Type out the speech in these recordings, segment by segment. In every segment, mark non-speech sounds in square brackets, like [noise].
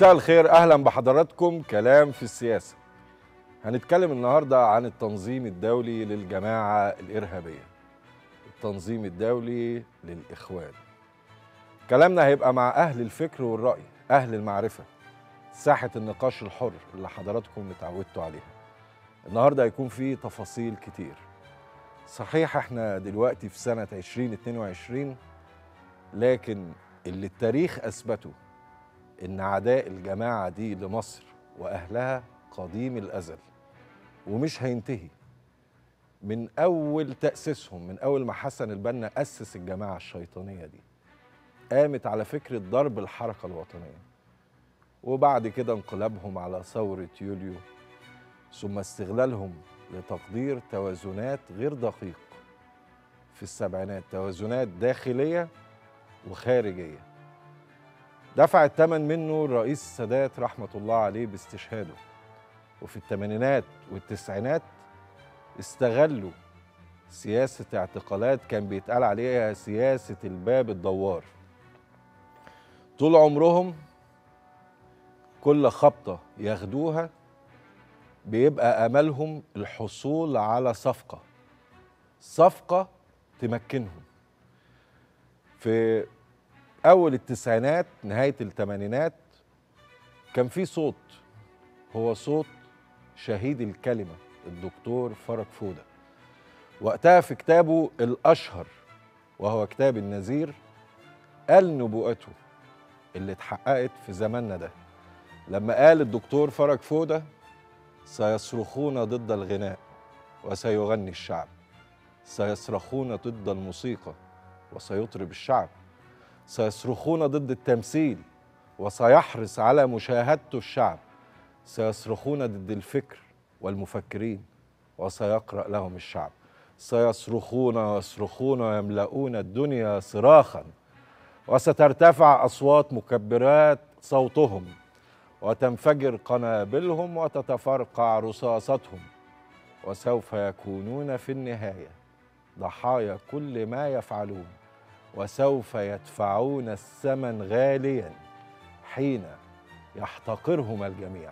مساء الخير اهلا بحضراتكم كلام في السياسه هنتكلم النهارده عن التنظيم الدولي للجماعه الارهابيه التنظيم الدولي للاخوان كلامنا هيبقى مع اهل الفكر والراي اهل المعرفه ساحه النقاش الحر اللي حضراتكم اتعودتوا عليها النهارده هيكون في تفاصيل كتير صحيح احنا دلوقتي في سنه 2022 لكن اللي التاريخ اثبته إن عداء الجماعة دي لمصر وأهلها قديم الأزل ومش هينتهي من أول تأسيسهم من أول ما حسن البنا أسس الجماعة الشيطانية دي قامت على فكرة ضرب الحركة الوطنية وبعد كده انقلابهم على ثورة يوليو ثم استغلالهم لتقدير توازنات غير دقيق في السبعينات توازنات داخلية وخارجية دفع الثمن منه الرئيس السادات رحمة الله عليه باستشهاده وفي الثمانينات والتسعينات استغلوا سياسة اعتقالات كان بيتقال عليها سياسة الباب الدوار طول عمرهم كل خبطة ياخدوها بيبقى أملهم الحصول على صفقة صفقة تمكنهم في اول التسعينات نهايه الثمانينات كان في صوت هو صوت شهيد الكلمه الدكتور فرج فوده وقتها في كتابه الاشهر وهو كتاب النذير قال نبوءته اللي اتحققت في زماننا ده لما قال الدكتور فرج فوده سيصرخون ضد الغناء وسيغني الشعب سيصرخون ضد الموسيقى وسيطرب الشعب سيصرخون ضد التمثيل وسيحرص على مشاهدته الشعب سيصرخون ضد الفكر والمفكرين وسيقرأ لهم الشعب سيصرخون ويصرخون ويملؤون الدنيا صراخا وسترتفع أصوات مكبرات صوتهم وتنفجر قنابلهم وتتفرقع رصاصتهم وسوف يكونون في النهاية ضحايا كل ما يفعلون وسوف يدفعون الثمن غاليا حين يحتقرهم الجميع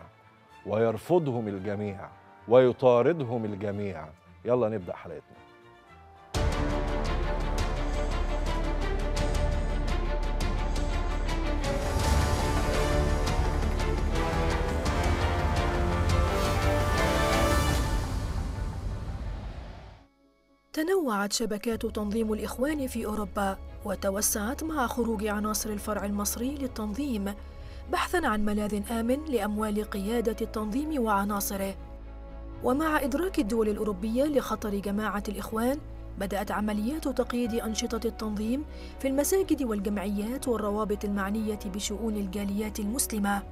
ويرفضهم الجميع ويطاردهم الجميع يلا نبدا حلقتنا تنوعت شبكات تنظيم الإخوان في أوروبا وتوسعت مع خروج عناصر الفرع المصري للتنظيم بحثاً عن ملاذ آمن لأموال قيادة التنظيم وعناصره ومع إدراك الدول الأوروبية لخطر جماعة الإخوان بدأت عمليات تقييد أنشطة التنظيم في المساجد والجمعيات والروابط المعنية بشؤون الجاليات المسلمة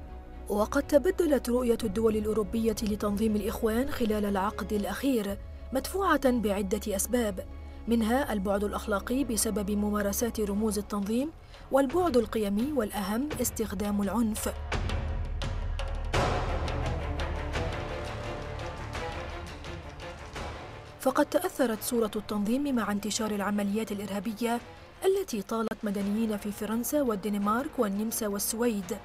وقد تبدلت رؤية الدول الأوروبية لتنظيم الإخوان خلال العقد الأخير مدفوعة بعدة أسباب منها البعد الأخلاقي بسبب ممارسات رموز التنظيم والبعد القيمي والأهم استخدام العنف فقد تأثرت صورة التنظيم مع انتشار العمليات الإرهابية التي طالت مدنيين في فرنسا والدنمارك والنمسا والسويد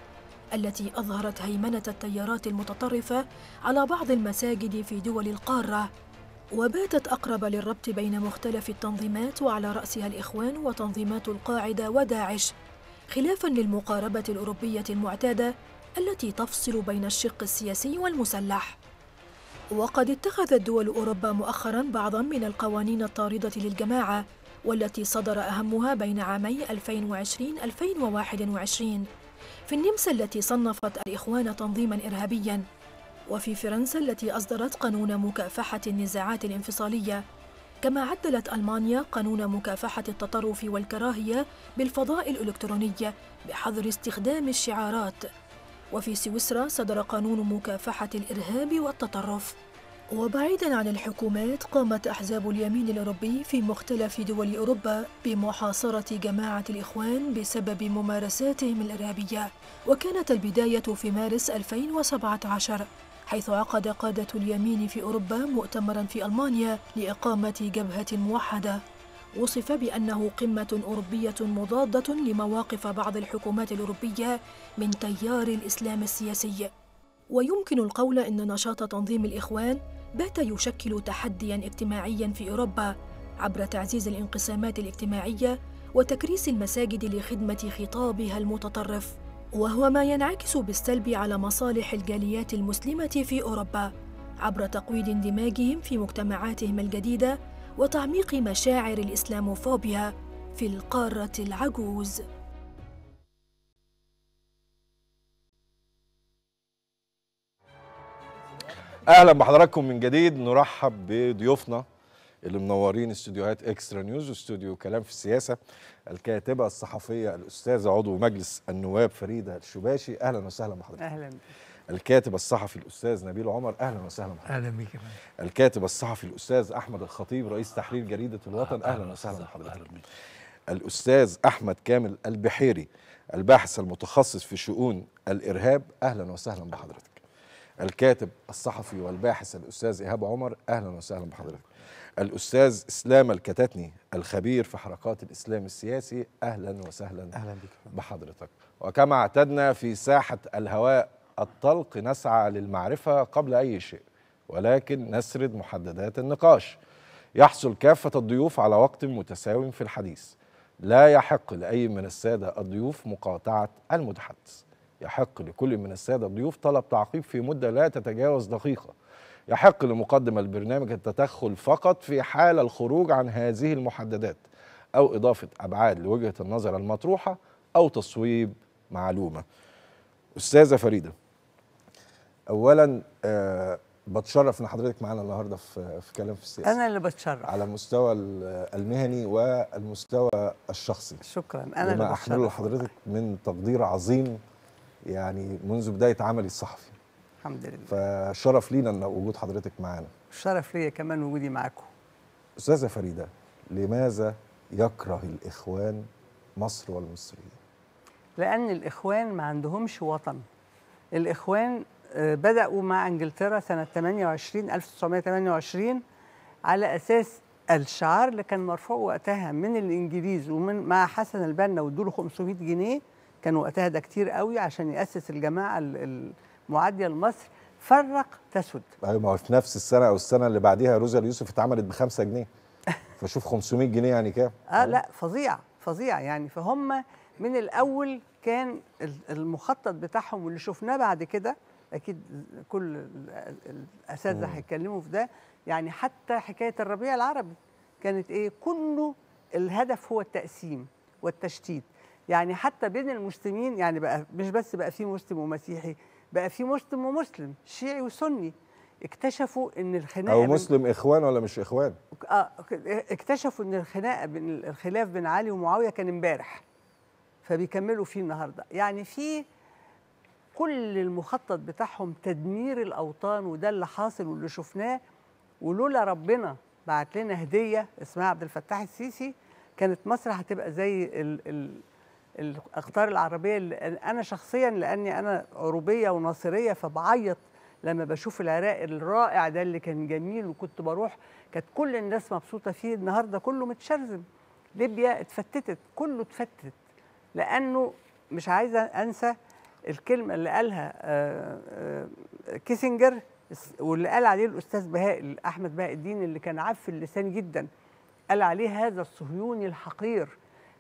التي أظهرت هيمنة التيارات المتطرفة على بعض المساجد في دول القارة وباتت أقرب للربط بين مختلف التنظيمات وعلى رأسها الإخوان وتنظيمات القاعدة وداعش خلافاً للمقاربة الأوروبية المعتادة التي تفصل بين الشق السياسي والمسلح وقد اتخذت دول أوروبا مؤخراً بعضاً من القوانين الطاردة للجماعة والتي صدر أهمها بين عامي 2020-2021 في النمسا التي صنفت الإخوان تنظيماً إرهابياً وفي فرنسا التي أصدرت قانون مكافحة النزاعات الانفصالية كما عدلت ألمانيا قانون مكافحة التطرف والكراهية بالفضاء الإلكتروني بحظر استخدام الشعارات وفي سويسرا صدر قانون مكافحة الإرهاب والتطرف وبعيدا عن الحكومات قامت أحزاب اليمين الأوروبي في مختلف دول أوروبا بمحاصرة جماعة الإخوان بسبب ممارساتهم الإرهابية وكانت البداية في مارس 2017 حيث عقد قادة اليمين في أوروبا مؤتمرا في ألمانيا لإقامة جبهة موحدة وصف بأنه قمة أوروبية مضادة لمواقف بعض الحكومات الأوروبية من تيار الإسلام السياسي ويمكن القول أن نشاط تنظيم الإخوان بات يشكل تحديا اجتماعيا في أوروبا عبر تعزيز الانقسامات الاجتماعية وتكريس المساجد لخدمة خطابها المتطرف وهو ما ينعكس بالسلب على مصالح الجاليات المسلمة في أوروبا عبر تقويض اندماجهم في مجتمعاتهم الجديدة وتعميق مشاعر الإسلاموفوبيا في القارة العجوز اهلا بحضراتكم من جديد نرحب بضيوفنا اللي منورين استوديوهات اكسترا نيوز واستوديو كلام في السياسه الكاتبه الصحفيه الاستاذه عضو مجلس النواب فريده الشباشي اهلا وسهلا بحضرتك اهلا الكاتب الصحفي الاستاذ نبيل عمر اهلا وسهلا بحضرتك اهلا بيك الكاتب الصحفي الاستاذ احمد الخطيب رئيس تحرير جريده الوطن اهلا وسهلا بحضرتك الاستاذ احمد كامل البحيري الباحث المتخصص في شؤون الارهاب اهلا وسهلا بحضرتك الكاتب الصحفي والباحث الاستاذ ايهاب عمر اهلا وسهلا بحضرتك الأستاذ إسلام الكتاتني الخبير في حركات الإسلام السياسي أهلا وسهلا أهلا بك بحضرتك وكما اعتدنا في ساحة الهواء الطلق نسعى للمعرفة قبل أي شيء ولكن نسرد محددات النقاش يحصل كافة الضيوف على وقت متساو في الحديث لا يحق لأي من السادة الضيوف مقاطعة المتحدث يحق لكل من السادة الضيوف طلب تعقيب في مدة لا تتجاوز دقيقة يحق لمقدم البرنامج التدخل فقط في حال الخروج عن هذه المحددات أو إضافة أبعاد لوجهة النظر المطروحة أو تصويب معلومة أستاذة فريدة أولا آه بتشرف ان حضرتك معانا النهارده في في كلام في السياسه انا اللي بتشرف على المستوى المهني والمستوى الشخصي شكرا انا اللي بتشرف احمله لحضرتك من تقدير عظيم يعني منذ بدايه عملي الصحفي الحمد لله فشرف لينا ان وجود حضرتك معانا شرف ليا كمان وجودي معاكم استاذه فريده لماذا يكره الاخوان مصر والمصريين لان الاخوان ما عندهمش وطن الاخوان آه، بداوا مع انجلترا سنه 28 1928 على اساس الشعار اللي كان مرفوع وقتها من الانجليز ومن مع حسن البنا وادوا له 500 جنيه كان وقتها ده كتير قوي عشان ياسس الجماعه ال معدل مصر فرق تسد ايوه ما هو في نفس السنه او السنه اللي بعديها روزا اليوسف اتعملت ب 5 جنيه [laughs] فشوف 500 جنيه يعني كام اه لا فظيع فظيع يعني فهم من الاول كان المخطط بتاعهم واللي شفناه بعد كده اكيد كل الاساتذه هيتكلموا في ده يعني حتى حكايه الربيع العربي كانت ايه كله الهدف هو التقسيم والتشتيت يعني حتى بين المسلمين يعني بقى مش بس بقى في مسلم ومسيحي بقى في مسلم ومسلم شيعي وسني اكتشفوا ان الخناقه او مسلم اخوان ولا مش اخوان اه اكتشفوا ان الخناقه بين الخلاف بين علي ومعاويه كان امبارح فبيكملوا فيه النهارده يعني في كل المخطط بتاعهم تدمير الاوطان وده اللي حاصل واللي شفناه ولولا ربنا بعت لنا هديه اسمها عبد الفتاح السيسي كانت مصر هتبقى زي ال ال الاقطار العربيه اللي انا شخصيا لاني انا عروبيه وناصريه فبعيط لما بشوف العراق الرائع ده اللي كان جميل وكنت بروح كانت كل الناس مبسوطه فيه النهارده كله متشرذم ليبيا اتفتتت كله اتفتت لانه مش عايزه انسى الكلمه اللي قالها آه، آه، كيسنجر واللي قال عليه الاستاذ بهاء احمد بهاء الدين اللي كان عف اللسان جدا قال عليه هذا الصهيوني الحقير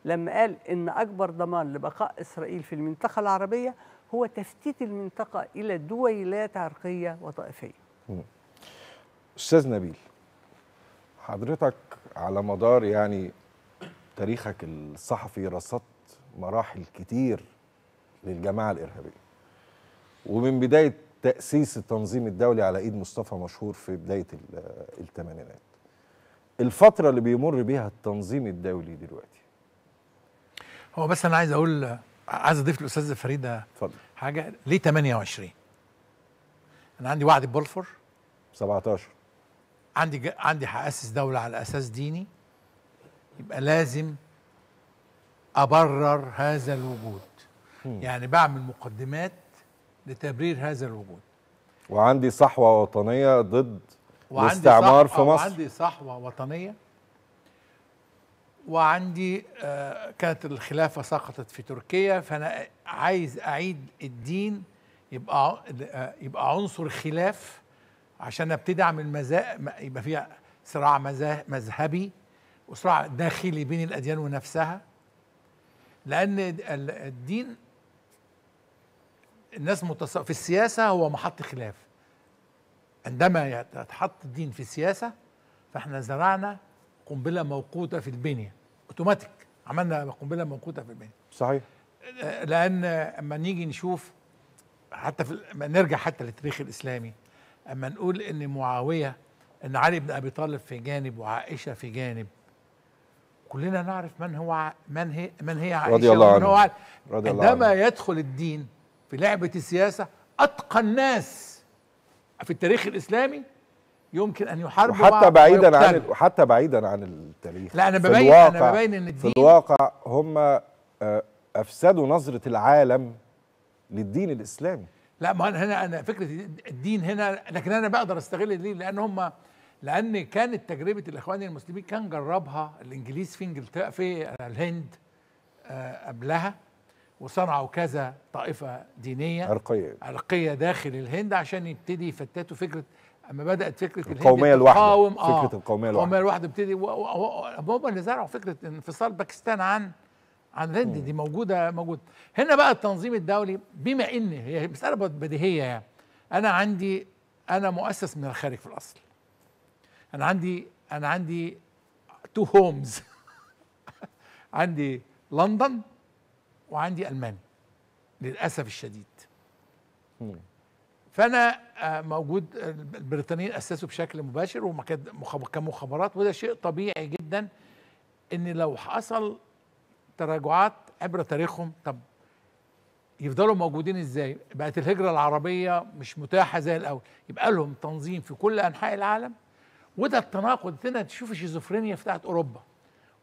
لما قال ان اكبر ضمان لبقاء اسرائيل في المنطقه العربيه هو تفتيت المنطقه الى دويلات عرقيه وطائفيه. استاذ نبيل حضرتك على مدار يعني تاريخك الصحفي رصدت مراحل كتير للجماعه الارهابيه. ومن بدايه تاسيس التنظيم الدولي على ايد مصطفى مشهور في بدايه الثمانينات. الفتره اللي بيمر بيها التنظيم الدولي دلوقتي هو بس انا عايز اقول عايز اضيف للاستاذه فريده اتفضل حاجه ليه 28 انا عندي وعد بولفور 17 عندي ج... عندي هاسس دوله على اساس ديني يبقى لازم ابرر هذا الوجود م. يعني بعمل مقدمات لتبرير هذا الوجود وعندي صحوه وطنيه ضد الاستعمار في مصر وعندي صحوه وطنيه وعندي آه، كانت الخلافة سقطت في تركيا فأنا عايز أعيد الدين يبقى آه، يبقى عنصر خلاف عشان ابتدي اعمل مذاهب يبقى في صراع مذهبي وصراع داخلي بين الاديان ونفسها لان الدين الناس في السياسه هو محط خلاف عندما يتحط الدين في السياسه فاحنا زرعنا قنبله موقوته في البنيه اوتوماتيك عملنا قنبله موقوته في البنيه صحيح آه، لان اما نيجي نشوف حتى في نرجع حتى للتاريخ الاسلامي اما نقول ان معاويه ان علي بن ابي طالب في جانب وعائشه في جانب كلنا نعرف من هو من هي من هي عائشه رضي الله عنها عندما عنه. يدخل الدين في لعبه السياسه اتقى الناس في التاريخ الاسلامي يمكن ان يحاربوا وحتى بعيدا عن وحتى بعيدا عن التاريخ لا انا ببين انا ببين ان الدين في الواقع هم آه، افسدوا نظره العالم للدين الاسلامي لا ما هنا انا فكره الدين هنا لكن انا بقدر استغل ليه لان هم لان كانت تجربه الاخوان المسلمين كان جربها الانجليز في انجلترا في الهند آه، قبلها وصنعوا كذا طائفه دينيه عرقيه عرقيه داخل الهند عشان يبتدي يفتتوا فكره اما بدات فكره القوميه الواحده تقاوم آه فكره القوميه الواحده القوميه الواحده ابتدي هم اللي زرعوا فكره انفصال باكستان عن عن الهند دي موجوده موجوده هنا بقى التنظيم الدولي بما ان هي مساله بديهيه يعني انا عندي انا مؤسس من الخارج في الاصل انا عندي انا عندي تو هومز [laughs] عندي لندن وعندي المانيا للاسف الشديد فانا آه، موجود البريطانيين اسسوا بشكل مباشر كمخابرات وده شيء طبيعي جدا ان لو حصل تراجعات عبر تاريخهم طب يفضلوا موجودين ازاي بقت الهجره العربيه مش متاحه زي الاول يبقى لهم تنظيم في كل انحاء العالم وده التناقض هنا تشوف الشيزوفرينيا بتاعت اوروبا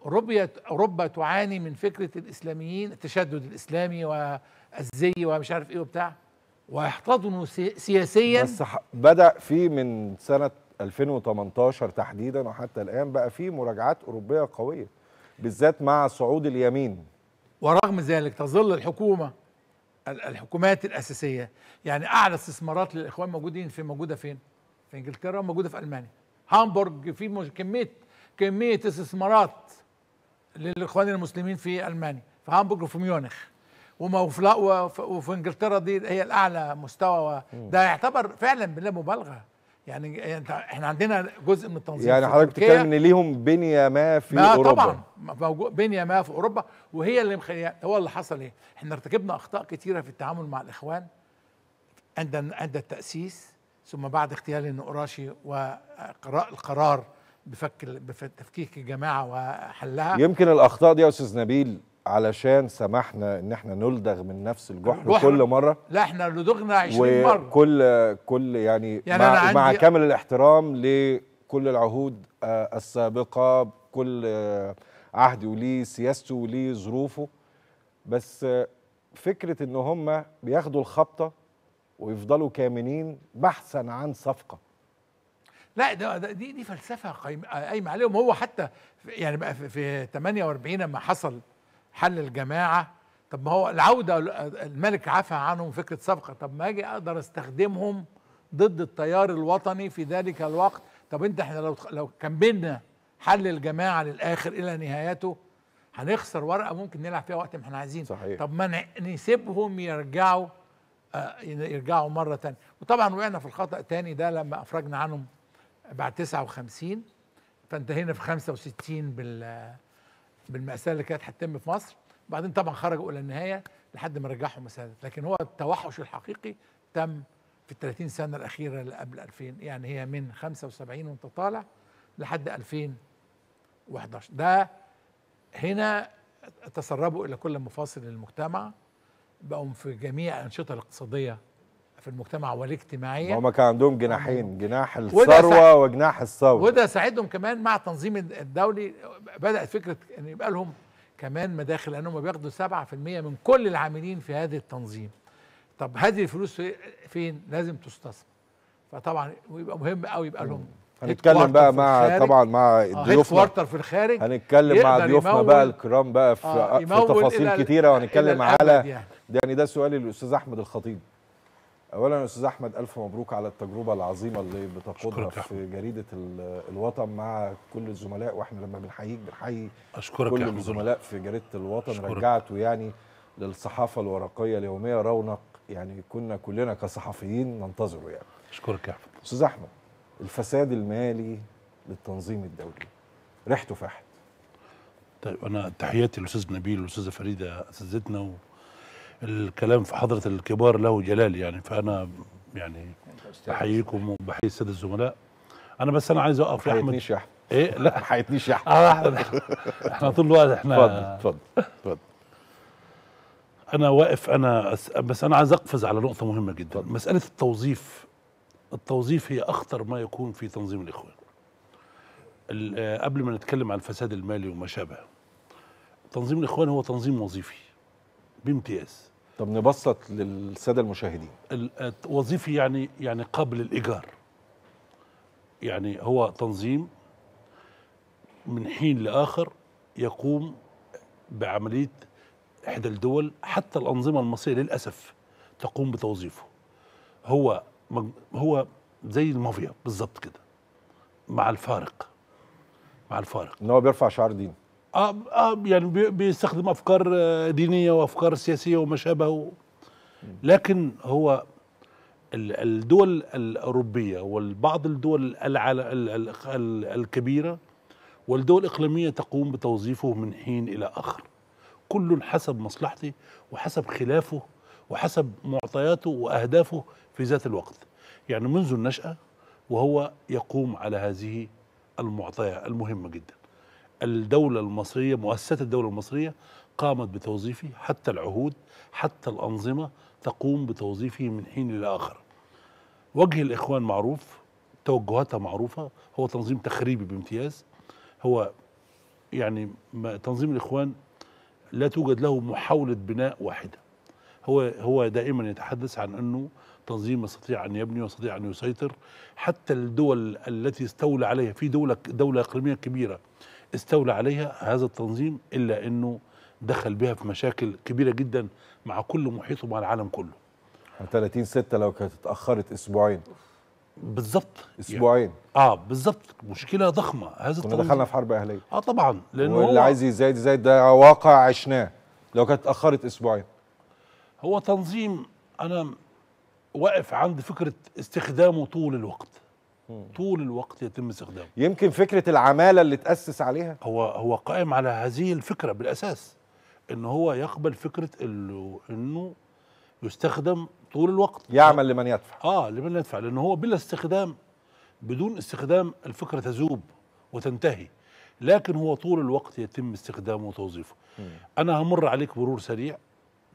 اوروبا اوروبا تعاني من فكره الاسلاميين التشدد الاسلامي والزي ومش عارف ايه وبتاع ويحتضنوا سياسيا بس بدا في من سنه 2018 تحديدا وحتى الان بقى في مراجعات اوروبيه قويه بالذات مع صعود اليمين ورغم ذلك تظل الحكومه الحكومات الاساسيه يعني اعلى استثمارات للاخوان موجودين في موجوده فين؟ في انجلترا وموجوده في المانيا هامبورج في كميه كميه استثمارات للاخوان المسلمين في المانيا في هامبورج وفي ميونخ وفي انجلترا دي هي الاعلى مستوى ده يعتبر فعلا بلا مبالغه يعني احنا عندنا جزء من التنظيم يعني حضرتك بتتكلم ان ليهم بنيه ما في ما اوروبا طبعا موجود بنيه ما في اوروبا وهي اللي مخليه هو اللي حصل ايه؟ احنا ارتكبنا اخطاء كثيره في التعامل مع الاخوان عند عند التاسيس ثم بعد اغتيال النقراشي القرار بفك بتفكيك الجماعه وحلها يمكن الاخطاء دي يا استاذ نبيل علشان سمحنا ان احنا نلدغ من نفس الجحر كل مره لا احنا لدغنا 20 مره وكل كل يعني, يعني مع, أنا مع كامل الاحترام لكل العهود آه، السابقه كل آه، عهد وليه سياسته وليه ظروفه بس آه، فكره ان هم بياخدوا الخبطه ويفضلوا كامنين بحثا عن صفقه لا ده دي دي فلسفه قايمه عليهم هو حتى يعني بقى في 48 لما حصل حل الجماعه طب ما هو العوده الملك عفى عنهم فكره صفقه طب ما اجي اقدر استخدمهم ضد التيار الوطني في ذلك الوقت طب انت احنا لو لو كملنا حل الجماعه للاخر الى نهايته هنخسر ورقه ممكن نلعب فيها وقت ما احنا عايزين صحيح. طب ما نسيبهم يرجعوا آه، يرجعوا مره ثانيه وطبعا وقعنا في الخطا تاني ده لما افرجنا عنهم بعد 59 فانتهينا في 65 بال بالمأساة اللي كانت هتتم في مصر بعدين طبعا خرجوا الى النهايه لحد ما رجعهم مسألة لكن هو التوحش الحقيقي تم في ال 30 سنه الاخيره اللي قبل 2000 يعني هي من 75 وانت طالع لحد 2011 ده هنا تسربوا الى كل مفاصل المجتمع بقوا في جميع الانشطه الاقتصاديه في المجتمع والاجتماعيه هما كان عندهم جناحين جناح الثروه وجناح الثوره وده ساعدهم كمان مع التنظيم الدولي بدات فكره ان يبقى لهم كمان مداخل لانهم بياخدوا 7% من كل العاملين في هذا التنظيم طب هذه الفلوس فين لازم تستثمر فطبعا ويبقى مهم قوي يبقى لهم هنتكلم بقى مع طبعا مع آه، ضيوفنا في الخارج هنتكلم مع ضيوفنا بقى الكرام بقى في, آه في تفاصيل كتيره وهنتكلم على يعني. يعني ده سؤالي للاستاذ احمد الخطيب اولا استاذ احمد الف مبروك على التجربه العظيمه اللي بتقودها في جريده الوطن مع كل الزملاء واحنا لما بنحييك بنحيي أشكرك كل الزملاء في جريده الوطن رجعتوا يعني للصحافه الورقيه اليوميه رونق يعني كنا كلنا كصحفيين ننتظره يعني اشكرك يا احمد استاذ احمد الفساد المالي للتنظيم الدولي ريحته فحت طيب انا تحياتي للاستاذ نبيل والاستاذه فريده اساتذتنا الكلام في حضرة الكبار له جلال يعني فأنا يعني بحييكم وبحيي السادة الزملاء أنا بس أنا عايز أقف يا أحمد يا أحمد إيه لا ما [laughs] حيتنيش يا أحمد آه إحنا طول الوقت إحنا اتفضل اتفضل أنا واقف أنا بس أنا عايز أقفز على نقطة مهمة جدا فضل. مسألة التوظيف التوظيف هي أخطر ما يكون في تنظيم الإخوان آه، قبل ما نتكلم عن الفساد المالي وما شابه تنظيم الإخوان هو تنظيم وظيفي بامتياز طب نبسط للساده المشاهدين وظيفي يعني يعني قبل الايجار يعني هو تنظيم من حين لاخر يقوم بعمليه احدى الدول حتى الانظمه المصريه للاسف تقوم بتوظيفه هو هو زي المافيا بالظبط كده مع الفارق مع الفارق ان هو بيرفع شعار دين آه آه يعني بيستخدم افكار آه، دينيه وافكار سياسيه وما شابه لكن هو الدول الاوروبيه والبعض الدول الكبيره والدول الاقليميه تقوم بتوظيفه من حين الى اخر كل حسب مصلحته وحسب خلافه وحسب معطياته واهدافه في ذات الوقت يعني منذ النشاه وهو يقوم على هذه المعطية المهمة جدا الدولة المصرية مؤسسات الدولة المصرية قامت بتوظيفه حتى العهود حتى الأنظمة تقوم بتوظيفه من حين إلى آخر وجه الإخوان معروف توجهاتها معروفة هو تنظيم تخريبي بامتياز هو يعني تنظيم الإخوان لا توجد له محاولة بناء واحدة هو هو دائما يتحدث عن أنه تنظيم يستطيع أن يبني ويستطيع أن يسيطر حتى الدول التي استولى عليها في دولة دولة إقليمية كبيرة استولى عليها هذا التنظيم إلا أنه دخل بها في مشاكل كبيرة جدا مع كل محيطه مع العالم كله 30 6 لو كانت اتأخرت أسبوعين بالظبط اسبوعين يعني. اه بالظبط مشكله ضخمه هذا التنظيم دخلنا في حرب اهليه اه طبعا لانه واللي عايز يزايد زايد ده واقع عشناه لو كانت اتاخرت اسبوعين هو تنظيم انا واقف عند فكره استخدامه طول الوقت طول الوقت يتم استخدامه يمكن فكره العماله اللي تاسس عليها هو هو قائم على هذه الفكره بالاساس ان هو يقبل فكره انه انه يستخدم طول الوقت يعمل لمن يدفع اه لمن يدفع لان هو بلا استخدام بدون استخدام الفكره تذوب وتنتهي لكن هو طول الوقت يتم استخدامه وتوظيفه انا همر عليك مرور سريع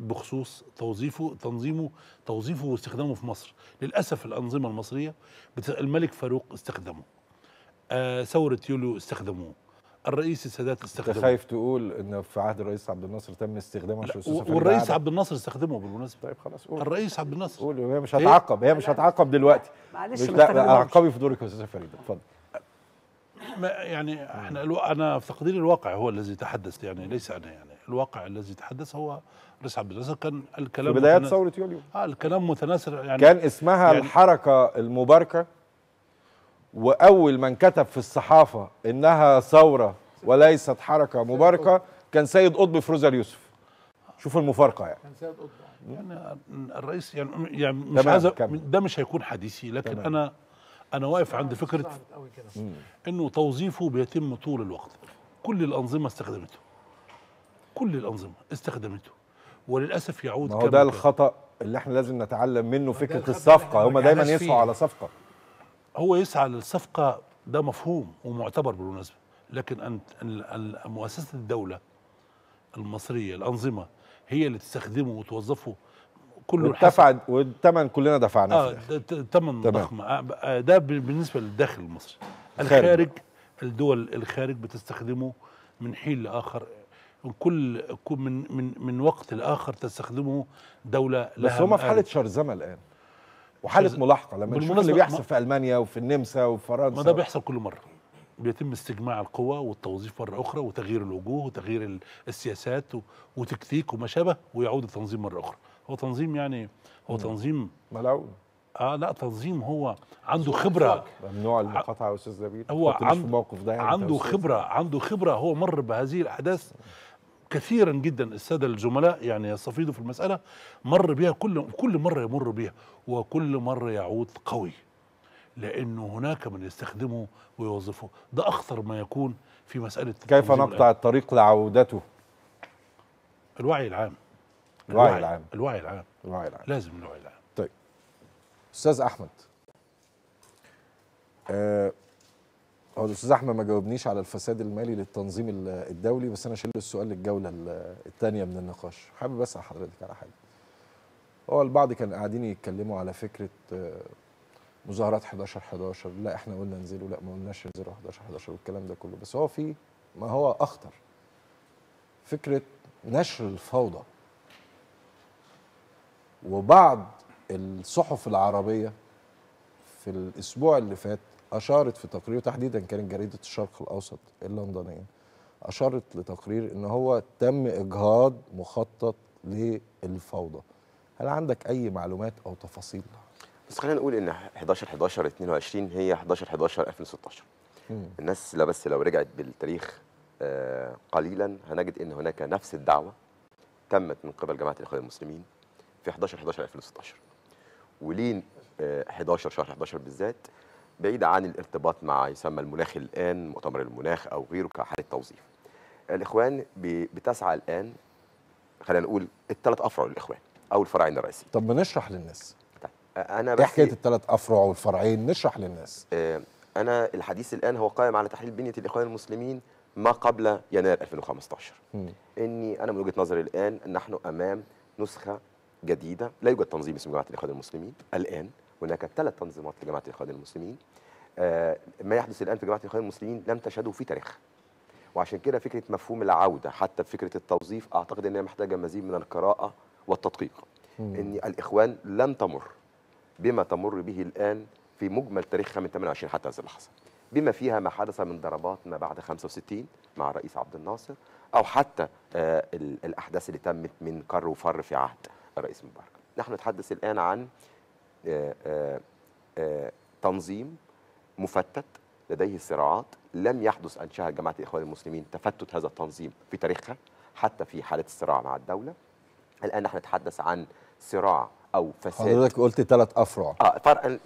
بخصوص توظيفه تنظيمه توظيفه واستخدامه في مصر للأسف الأنظمة المصرية الملك فاروق استخدمه آه ثورة يوليو استخدموه الرئيس السادات استخدمه خايف تقول ان في عهد الرئيس عبد الناصر تم استخدامه عشان والرئيس عبد الناصر استخدمه بالمناسبه طيب خلاص قول الرئيس عبد الناصر قول هي مش إيه؟ هتعاقب هي مش هتعاقب دلوقتي معلش مش اعقبي في دورك يا استاذ فريد اتفضل يعني احنا انا في تقديري الواقع هو الذي تحدث يعني ليس انا يعني الواقع الذي تحدث هو رئيس عبد الرزاق كان الكلام في بدايات ثورة يوليو اه الكلام متناثر يعني كان اسمها يعني الحركة المباركة وأول من كتب في الصحافة إنها ثورة وليست حركة مباركة كان سيد قطب فروزر اليوسف شوف المفارقة يعني كان سيد قطب يعني, يعني الرئيس يعني, يعني مش عايز ده مش هيكون حديثي لكن تمام. أنا أنا واقف عند فكرة إنه توظيفه بيتم طول الوقت كل الأنظمة استخدمته كل الانظمه استخدمته وللاسف يعود ما هو ده الخطا اللي احنا لازم نتعلم منه فكره الصفقه هم دايما يسعوا على صفقه هو يسعى للصفقه ده مفهوم ومعتبر بالمناسبه لكن ان مؤسسه الدوله المصريه الانظمه هي اللي تستخدمه وتوظفه كله اتفق والثمن كلنا دفعناه اه ثمن ضخم آه، آه، ده بالنسبه للداخل المصري الخارج الدول الخارج بتستخدمه من حين لاخر كل من من من وقت لاخر تستخدمه دوله لها بس هم في حاله شرذمه الان وحاله ملاحقه لما نشوف اللي بيحصل في المانيا وفي النمسا وفي فرنسا ما ده بيحصل كل مره بيتم استجماع القوى والتوظيف مرة أخرى وتغيير الوجوه وتغيير السياسات وتكتيك وما شابه ويعود التنظيم مرة أخرى هو تنظيم يعني هو تنظيم ملعون اه لا تنظيم هو عنده خبره ممنوع المقاطعه يا استاذ نبيل هو عنده الموقف ده يعني عنده خبره عنده خبره هو مر بهذه الاحداث كثيرا جدا الساده الزملاء يعني يستفيضوا في المساله مر بها كل كل مره يمر بها وكل مره يعود قوي لانه هناك من يستخدمه ويوظفه ده اخطر ما يكون في مساله كيف نقطع الطريق لعودته الوعي العام الوعي, الوعي العام الوعي العام الوعي العام لازم الوعي العام طيب استاذ احمد آه هو الاستاذ احمد ما جاوبنيش على الفساد المالي للتنظيم الدولي بس انا شله السؤال للجوله الثانيه من النقاش حابب اسال حضرتك على حاجه هو البعض كان قاعدين يتكلموا على فكره آه، مظاهرات 11 11 لا احنا قلنا انزلوا لا ما قلناش انزلوا 11 11 والكلام ده كله بس هو في ما هو اخطر فكره نشر الفوضى وبعض الصحف العربيه في الاسبوع اللي فات أشارت في تقرير تحديدا كانت جريدة الشرق الأوسط اللندنية أشارت لتقرير إن هو تم إجهاض مخطط للفوضى هل عندك أي معلومات أو تفاصيل؟ بس خلينا نقول إن 11 11 22 هي 11 11 2016 مم. الناس لا بس لو رجعت بالتاريخ آه، قليلا هنجد إن هناك نفس الدعوة تمت من قبل جماعة الإخوان المسلمين في 11 11 2016 ولين 11 آه، شهر 11 بالذات بعيدة عن الارتباط مع يسمى المناخ الآن مؤتمر المناخ أو غيره كحالة توظيف الإخوان بتسعى الآن خلينا نقول الثلاث أفرع للإخوان أو الفرعين الرئيسيين طب نشرح للناس طيب، أنا إيه بس حكاية الثلاث أفرع والفرعين نشرح للناس آه، أنا الحديث الآن هو قائم على تحليل بنية الإخوان المسلمين ما قبل يناير 2015 م. إني أنا من وجهة نظري الآن نحن أمام نسخة جديدة لا يوجد تنظيم اسمه جماعة الإخوان المسلمين الآن هناك ثلاث تنظيمات في جماعه الاخوان المسلمين آه، ما يحدث الان في جماعه الاخوان المسلمين لم تشهده في تاريخ وعشان كده فكره مفهوم العوده حتى فكره التوظيف اعتقد انها محتاجه مزيد من القراءه والتدقيق ان الاخوان لن تمر بما تمر به الان في مجمل تاريخها من 28 حتى هذه اللحظه بما فيها ما حدث من ضربات ما بعد 65 مع الرئيس عبد الناصر او حتى آه، الاحداث اللي تمت من كر وفر في عهد الرئيس مبارك نحن نتحدث الان عن تنظيم مفتت لديه صراعات لم يحدث أن شاهد جماعة الإخوان المسلمين تفتت هذا التنظيم في تاريخها حتى في حالة الصراع مع الدولة الآن نحن نتحدث عن صراع أو فساد حضرتك قلت ثلاث أفرع آه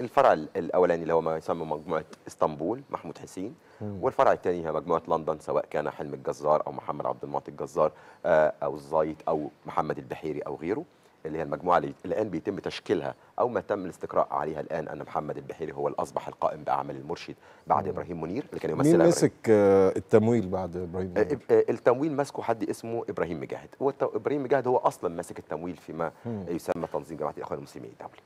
الفرع الأولاني اللي هو ما يسمى مجموعة اسطنبول محمود حسين والفرع الثاني هي مجموعة لندن سواء كان حلم الجزار أو محمد عبد المعطي الجزار آه، أو الزايد أو محمد البحيري أو غيره اللي هي المجموعه اللي الان بيتم تشكيلها او ما تم الاستقراء عليها الان ان محمد البحيري هو الاصبح القائم باعمال المرشد بعد مم. ابراهيم منير اللي كان يمثل مين مسك آه، التمويل بعد ابراهيم آه، منير؟ آه، التمويل ماسكه حد اسمه ابراهيم مجاهد ابراهيم مجاهد هو اصلا ماسك التمويل فيما مم. يسمى تنظيم جماعه الاخوان المسلمين الدولي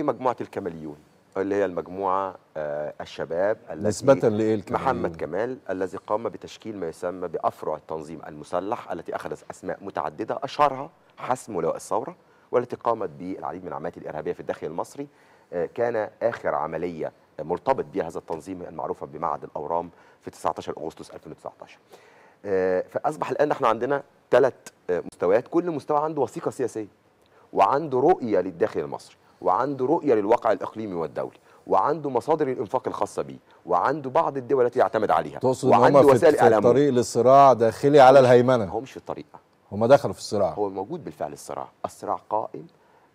ومجموعه الكماليون اللي هي المجموعة آه، الشباب نسبة لإيه الكمال؟ محمد كمال الذي قام بتشكيل ما يسمى بأفرع التنظيم المسلح التي أخذت أسماء متعددة أشهرها حسم ولواء الثورة والتي قامت بالعديد من العمليات الإرهابية في الداخل المصري آه، كان آخر عملية مرتبط بها هذا التنظيم المعروفة بمعهد الأورام في 19 أغسطس 2019 آه، فأصبح الآن احنا عندنا ثلاث مستويات كل مستوى عنده وثيقة سياسية وعنده رؤية للداخل المصري وعنده رؤيه للواقع الاقليمي والدولي وعنده مصادر الانفاق الخاصه بيه وعنده بعض الدول التي يعتمد عليها تقصد وعنده في وسائل في اعلام الطريق للصراع داخلي على الهيمنه هو مش في الطريق هم دخلوا في الصراع هو موجود بالفعل الصراع الصراع قائم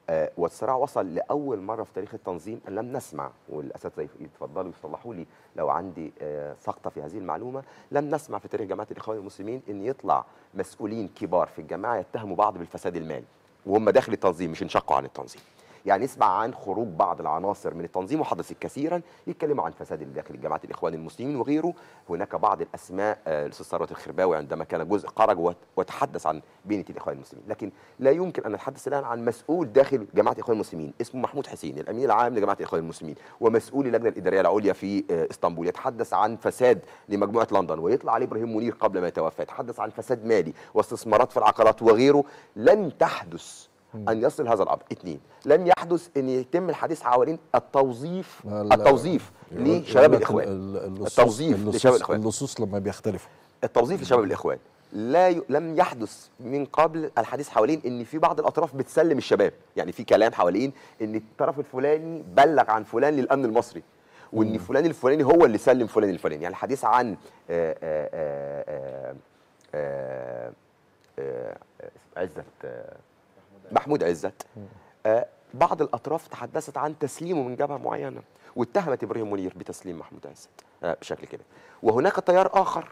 آه والصراع وصل لاول مره في تاريخ التنظيم ان لم نسمع والاساتذه يتفضلوا يصلحوا لي لو عندي آه سقطه في هذه المعلومه لم نسمع في تاريخ جماعه الاخوان المسلمين ان يطلع مسؤولين كبار في الجماعه يتهموا بعض بالفساد المالي وهم داخل التنظيم مش انشقوا عن التنظيم يعني اسمع عن خروج بعض العناصر من التنظيم وحدثت كثيرا يتكلموا عن فساد داخل جماعه الاخوان المسلمين وغيره هناك بعض الاسماء الاستاذ آه، ثروت الخرباوي عندما كان جزء خرج وتحدث عن بينه الاخوان المسلمين لكن لا يمكن ان نتحدث الان عن مسؤول داخل جماعه الاخوان المسلمين اسمه محمود حسين الامين العام لجماعه الاخوان المسلمين ومسؤول اللجنه الاداريه العليا في آه، اسطنبول يتحدث عن فساد لمجموعه لندن ويطلع على ابراهيم منير قبل ما يتوفى يتحدث عن فساد مالي واستثمارات في العقارات وغيره لن تحدث ان يصل هذا الامر اثنين لم يحدث ان يتم الحديث حوالين التوظيف التوظيف لشباب الاخوان التوظيف لشباب الاخوان اللصوص لما بيختلفوا التوظيف لشباب الاخوان لا ي... لم يحدث من قبل الحديث حوالين ان في بعض الاطراف بتسلم الشباب يعني في كلام حوالين ان الطرف الفلاني بلغ عن فلان للامن المصري وان فلان الفلاني هو اللي سلم فلان الفلاني يعني الحديث عن آه، آه، آه، عزه محمود عزت آه، بعض الاطراف تحدثت عن تسليمه من جبهه معينه واتهمت ابراهيم منير بتسليم محمود عزت آه، بشكل كده وهناك تيار اخر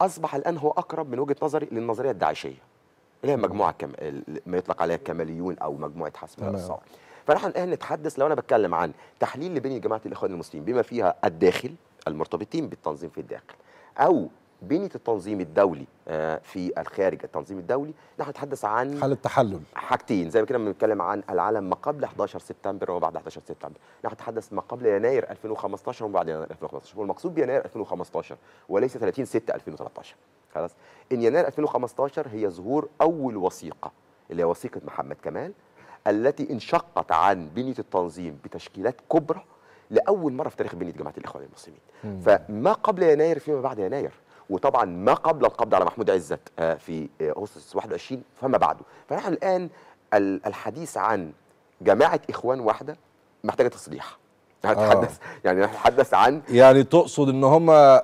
اصبح الان هو اقرب من وجهه نظري للنظريه الداعشيه اللي هي مجموعه كم... ما يطلق عليها الكماليون او مجموعه حسب الصواب فنحن الان نتحدث لو انا بتكلم عن تحليل لبني جماعه الاخوان المسلمين بما فيها الداخل المرتبطين بالتنظيم في الداخل او بنية التنظيم الدولي آه، في الخارج التنظيم الدولي نحن نتحدث عن حالة تحلل حاجتين زي ما كنا بنتكلم عن العالم ما قبل 11 سبتمبر وما بعد 11 سبتمبر نحن نتحدث ما قبل يناير 2015 وما بعد يناير 2015 والمقصود بيناير 2015 وليس 30 6 2013 خلاص ان يناير 2015 هي ظهور اول وثيقه اللي هي وثيقه محمد كمال التي انشقت عن بنيه التنظيم بتشكيلات كبرى لاول مره في تاريخ بنيه جماعه الاخوان المسلمين مم. فما قبل يناير فيما بعد يناير وطبعا ما قبل القبض على محمود عزت آه، في آه، اغسطس 21 فما بعده فنحن الان الحديث عن جماعه اخوان واحده محتاجه تصريح هتحدث آه. يعني نتحدث عن يعني تقصد ان هم آه،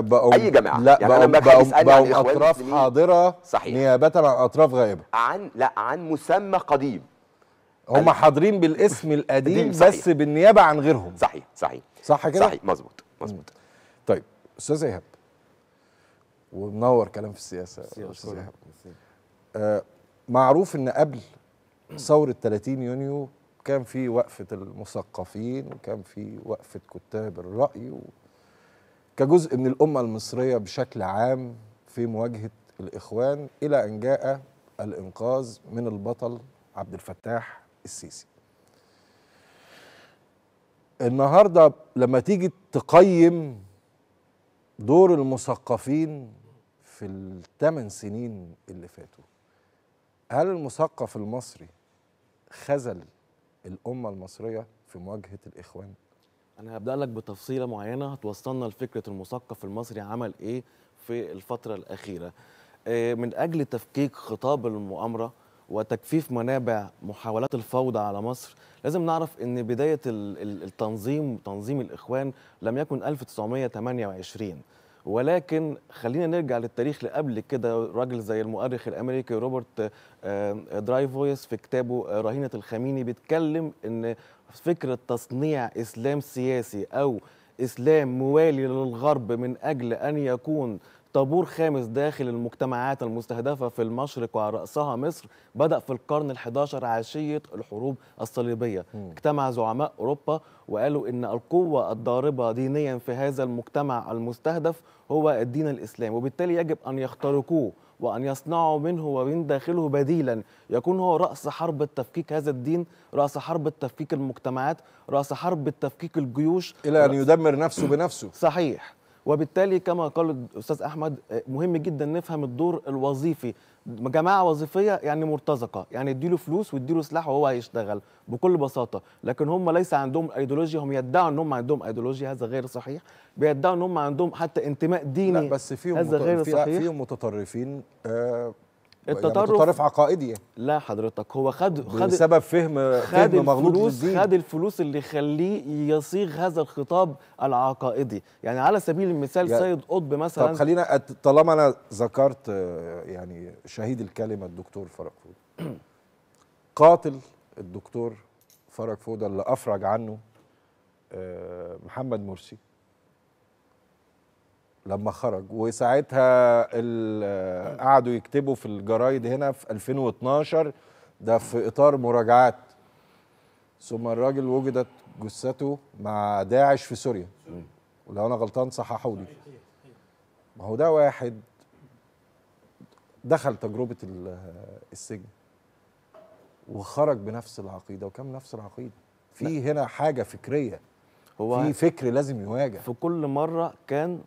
بقوا اي جماعه لا يعني بقوا, أنا بقوا, بقوا اطراف حاضره صحيح نيابه عن اطراف غائبه عن لا عن مسمى قديم هم ال... حاضرين بالاسم [laughs] القديم بس بالنيابه عن غيرهم صحيح صحيح صح كده صحيح مظبوط مظبوط طيب استاذ ايهاب ومنور كلام في السياسه استاذ آه، معروف ان قبل ثوره 30 يونيو كان في وقفه المثقفين وكان في وقفه كتاب الراي كجزء من الامه المصريه بشكل عام في مواجهه الاخوان الى ان جاء الانقاذ من البطل عبد الفتاح السيسي النهارده لما تيجي تقيم دور المثقفين في الثمان سنين اللي فاتوا هل المثقف المصري خذل الامه المصريه في مواجهه الاخوان انا هبدا لك بتفصيله معينه هتوصلنا لفكره المثقف المصري عمل ايه في الفتره الاخيره آه، من اجل تفكيك خطاب المؤامره وتجفيف منابع محاولات الفوضى على مصر لازم نعرف ان بدايه التنظيم تنظيم الاخوان لم يكن 1928 ولكن خلينا نرجع للتاريخ لقبل كده راجل زي المؤرخ الامريكي روبرت آه، آه، درايفويس في كتابه آه، رهينه الخميني بيتكلم ان فكره تصنيع اسلام سياسي او اسلام موالي للغرب من اجل ان يكون طابور خامس داخل المجتمعات المستهدفة في المشرق وعلى رأسها مصر بدأ في القرن ال11 عشية الحروب الصليبية اجتمع زعماء أوروبا وقالوا إن القوة الضاربة دينيا في هذا المجتمع المستهدف هو الدين الإسلامي وبالتالي يجب أن يخترقوه وأن يصنعوا منه ومن داخله بديلا يكون هو رأس حرب التفكيك هذا الدين رأس حرب التفكيك المجتمعات رأس حرب التفكيك الجيوش إلى أن يدمر نفسه بنفسه صحيح وبالتالي كما قال الاستاذ احمد مهم جدا نفهم الدور الوظيفي جماعه وظيفيه يعني مرتزقه يعني له فلوس له سلاح وهو هيشتغل بكل بساطه لكن هم ليس عندهم ايديولوجيا هم يدعوا ان هم عندهم ايديولوجيا هذا غير صحيح بيدعوا ان هم عندهم حتى انتماء ديني لا بس فيهم هذا غير صحيح فيهم متطرفين آه التطرف يعني, يعني عقائدي يعني. لا حضرتك هو خد خد بسبب فهم خد فهم مغلوط خد الفلوس اللي يخليه يصيغ هذا الخطاب العقائدي يعني على سبيل المثال يعني سيد قطب مثلا طب خلينا طالما انا ذكرت آه، يعني شهيد الكلمه الدكتور فرج فوده [clears throat] قاتل الدكتور فرج فوده اللي افرج عنه آه، محمد مرسي لما خرج وساعتها قعدوا يكتبوا في الجرايد هنا في 2012 ده في اطار مراجعات ثم الراجل وجدت جثته مع داعش في سوريا ولو انا غلطان صححوا لي ما هو ده واحد دخل تجربه السجن وخرج بنفس العقيده وكان نفس العقيده في هنا حاجه فكريه هو في فكر لازم يواجه في كل مره كان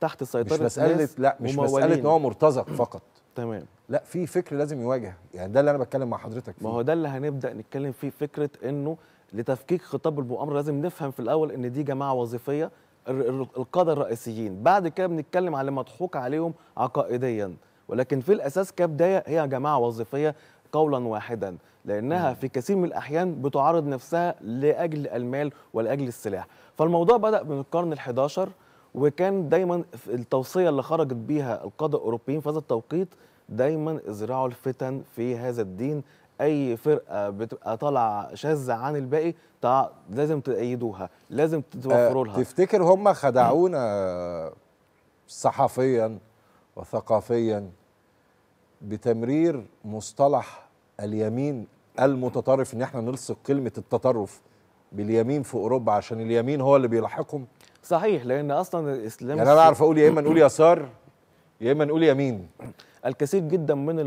تحت سيطره مش مساله لا مش مساله ان هو مرتزق فقط تمام لا في فكر لازم يواجه يعني ده اللي انا بتكلم مع حضرتك فيه ما هو ده اللي هنبدا نتكلم فيه فكره انه لتفكيك خطاب المؤامره لازم نفهم في الاول ان دي جماعه وظيفيه القاده الرئيسيين بعد كده بنتكلم على مضحوك عليهم عقائديا ولكن في الاساس كبدايه هي جماعه وظيفيه قولا واحدا لانها في كثير من الاحيان بتعارض نفسها لاجل المال ولاجل السلاح فالموضوع بدا من القرن ال11 وكان دايما التوصيه اللي خرجت بيها القاده الاوروبيين في هذا التوقيت دايما ازرعوا الفتن في هذا الدين اي فرقه بتبقى طالعه شاذه عن الباقي تع... لازم تأيدوها لازم توفروا لها آه، تفتكر هم خدعونا صحفيا وثقافيا بتمرير مصطلح اليمين المتطرف ان احنا نلصق كلمه التطرف باليمين في اوروبا عشان اليمين هو اللي بيلاحقهم صحيح لان اصلا الاسلام يعني انا اعرف اقول يا اما نقول يسار يا اما نقول يمين الكثير جدا من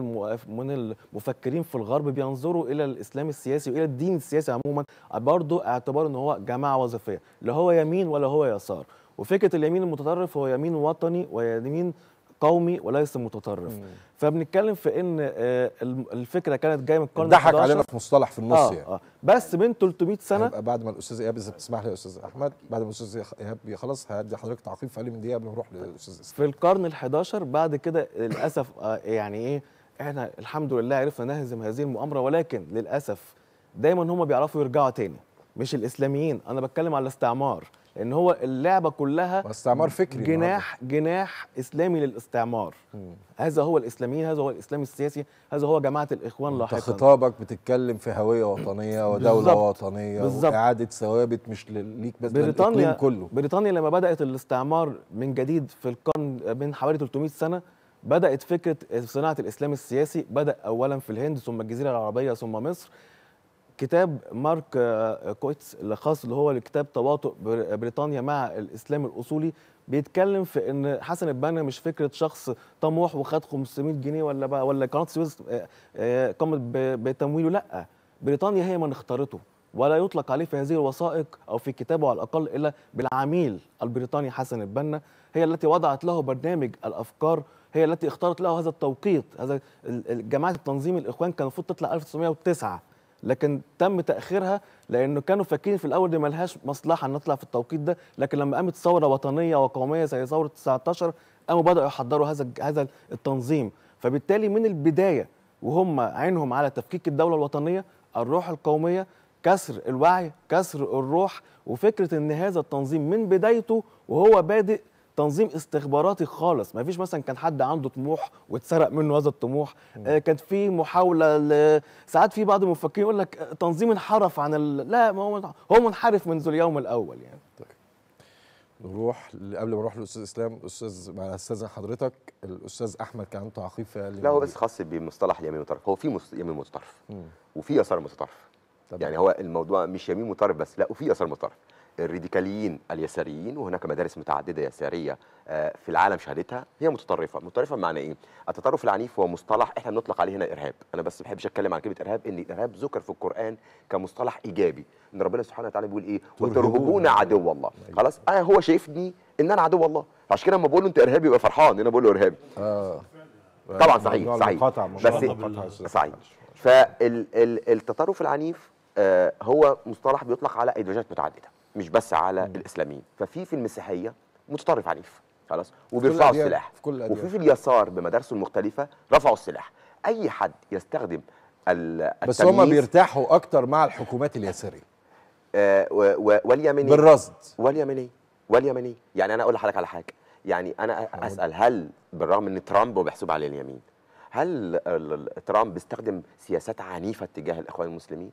من المفكرين في الغرب بينظروا الى الاسلام السياسي والى الدين السياسي عموما برضه اعتبار ان هو جماعه وظيفيه لا هو يمين ولا هو يسار وفكره اليمين المتطرف هو يمين وطني ويمين قومي وليس متطرف مم. فبنتكلم في ان آه، الفكره كانت جايه من القرن ضحك علينا في مصطلح في النص آه يعني آه بس من 300 سنه بعد ما الاستاذ ايهاب اذا بتسمح لي يا استاذ احمد بعد ما الاستاذ ايهاب يخلص هدي حضرتك تعقيب في من دقيقه قبل ما نروح للاستاذ في القرن ال11 بعد كده للاسف آه يعني ايه احنا الحمد لله عرفنا نهزم هذه المؤامره ولكن للاسف دايما هم بيعرفوا يرجعوا تاني مش الاسلاميين انا بتكلم على الاستعمار لان هو اللعبه كلها استعمار فكري جناح النهاردة. جناح اسلامي للاستعمار مم. هذا هو الاسلاميين هذا هو الاسلام السياسي هذا هو جماعه الاخوان لاحقا خطابك بتتكلم في هويه وطنيه ودوله بالزبط. وطنيه بالزبط. واعاده ثوابت مش ليك بس بريطانيا كله بريطانيا لما بدات الاستعمار من جديد في القرن من حوالي 300 سنه بدات فكره صناعه الاسلام السياسي بدا اولا في الهند ثم الجزيره العربيه ثم مصر كتاب مارك آه، آه، كويتس اللي خاص اللي هو الكتاب تواطؤ بريطانيا مع الاسلام الاصولي بيتكلم في ان حسن البنا مش فكره شخص طموح وخد 500 جنيه ولا بقى ولا قناه السويس آه، قامت بتمويله لا بريطانيا هي من اختارته ولا يطلق عليه في هذه الوثائق او في كتابه على الاقل الا بالعميل البريطاني حسن البنا هي التي وضعت له برنامج الافكار هي التي اختارت له هذا التوقيت هذا جماعه التنظيم الاخوان كان المفروض تطلع 1909 لكن تم تاخيرها لانه كانوا فاكرين في الاول دي ملهاش مصلحه ان نطلع في التوقيت ده لكن لما قامت ثوره وطنيه وقوميه زي ثوره 19 قاموا بداوا يحضروا هذا هذا التنظيم فبالتالي من البدايه وهم عينهم على تفكيك الدوله الوطنيه الروح القوميه كسر الوعي كسر الروح وفكره ان هذا التنظيم من بدايته وهو بادئ تنظيم استخباراتي خالص ما فيش مثلا كان حد عنده طموح واتسرق منه هذا الطموح آه كانت في محاوله ل... ساعات في بعض المفكرين يقول لك آه، تنظيم انحرف عن ال... لا ما هو هو منحرف منذ اليوم الاول يعني طيب. نروح قبل ما نروح للاستاذ اسلام استاذ مع الاستاذ حضرتك الاستاذ احمد كان عنده تعقيب لا هو بس خاص بمصطلح اليمين المتطرف هو في يمين متطرف وفي يسار متطرف يعني هو الموضوع مش يمين متطرف بس لا وفي يسار متطرف الراديكاليين اليساريين وهناك مدارس متعددة يسارية آه، في العالم شهدتها هي متطرفة متطرفة بمعنى إيه؟ التطرف العنيف هو مصطلح إحنا بنطلق عليه هنا إرهاب أنا بس ما بحبش أتكلم عن كلمة إرهاب إن الإرهاب ذكر في القرآن كمصطلح إيجابي إن ربنا سبحانه وتعالى بيقول إيه؟ وترهبون عدو الله أيوة. خلاص أنا آه، هو شايفني إن أنا عدو الله عشان كده لما بقول له أنت إرهابي يبقى فرحان أنا بقول له إرهابي آه طبعا آه، صحيح صحيح بس صحيح فالتطرف العنيف هو مصطلح بيطلق على ايديولوجيات متعدده مش بس على مم. الاسلاميين ففي في المسيحيه متطرف عنيف خلاص وبيرفعوا السلاح في كل وفي في اليسار بمدارسه المختلفه رفعوا السلاح اي حد يستخدم بس هم بيرتاحوا اكتر مع الحكومات اليساريه آه، واليمينيه بالرصد واليمينيه واليمينيه يعني انا اقول لحضرتك على حاجه يعني انا اسال هل بالرغم ان ترامب بيحسب على اليمين هل ترامب بيستخدم سياسات عنيفه تجاه الاخوان المسلمين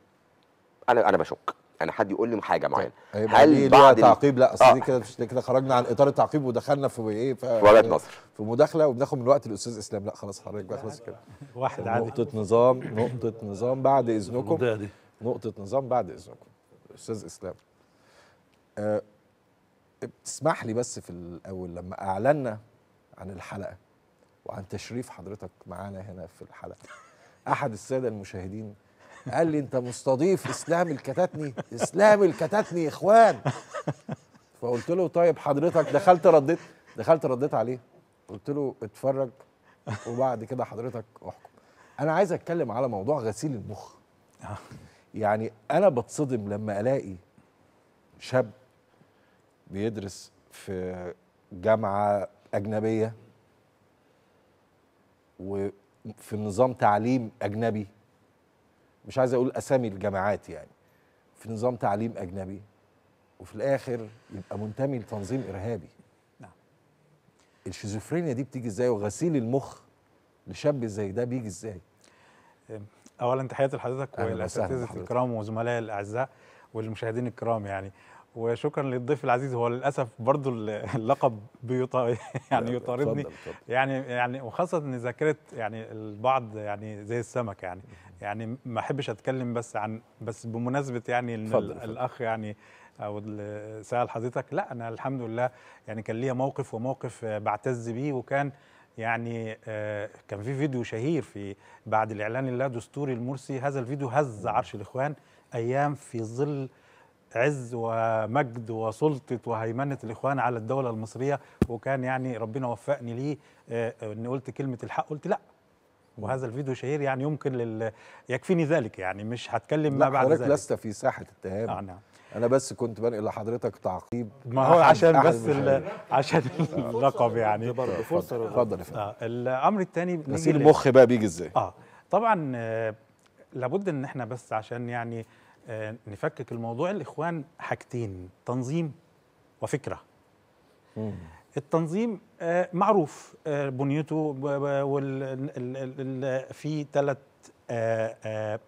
انا انا بشك انا يعني حد يقول لي حاجه معينه طيب، هل بعد تعقيب لا اصل آه. كده كده خرجنا عن اطار التعقيب ودخلنا في ايه في ولايه نصر في مداخله وبناخد من وقت الاستاذ اسلام لا خلاص حضرتك بقى خلاص كده واحد عادي نقطه نظام نقطه نظام بعد اذنكم نقطه نظام بعد اذنكم استاذ اسلام آه، اسمح لي بس في الاول لما اعلنا عن الحلقه وعن تشريف حضرتك معانا هنا في الحلقه احد الساده المشاهدين قال لي انت مستضيف اسلام الكتاتني اسلام الكتاتني يا اخوان فقلت له طيب حضرتك دخلت رديت دخلت رديت عليه قلت له اتفرج وبعد كده حضرتك احكم انا عايز اتكلم على موضوع غسيل المخ يعني انا بتصدم لما الاقي شاب بيدرس في جامعه اجنبيه وفي نظام تعليم اجنبي مش عايز اقول اسامي الجامعات يعني في نظام تعليم اجنبي وفي الاخر يبقى منتمي لتنظيم ارهابي نعم الشيزوفرينيا دي بتيجي ازاي وغسيل المخ لشاب زي ده بيجي ازاي اولا تحياتي لحضرتك والاساتذه الكرام وزملائي الاعزاء والمشاهدين الكرام يعني وشكرا للضيف العزيز هو للاسف برضه اللقب بيطا [laughs] يعني يطاردني يعني يعني وخاصه ان ذاكره يعني البعض يعني زي السمك يعني يعني ما احبش اتكلم بس عن بس بمناسبه يعني ان فضل الاخ فضل. يعني او سال حضرتك لا انا الحمد لله يعني كان ليا موقف وموقف بعتز بيه وكان يعني آه، كان في فيديو شهير في بعد الاعلان اللا دستوري المرسي هذا الفيديو هز عرش الاخوان ايام في ظل عز ومجد وسلطة وهيمنة الإخوان على الدولة المصرية وكان يعني ربنا وفقني ليه آه، آه، إن قلت كلمة الحق قلت لأ وهذا الفيديو شهير يعني يمكن لل... يكفيني ذلك يعني مش هتكلم ما بعد ذلك حضرتك لست في ساحه التهامه آه نعم. انا بس كنت بنقل لحضرتك تعقيب ما هو عشان أحد بس ال عشان [laughs] اللقب يعني فرصه اتفضل آه الامر الثاني غسيل المخ بقى بيجي ازاي اه طبعا آه، لابد ان احنا بس عشان يعني آه، نفكك الموضوع الاخوان حاجتين تنظيم وفكره مم. التنظيم آه، معروف آه، بنيته في ثلاث آه،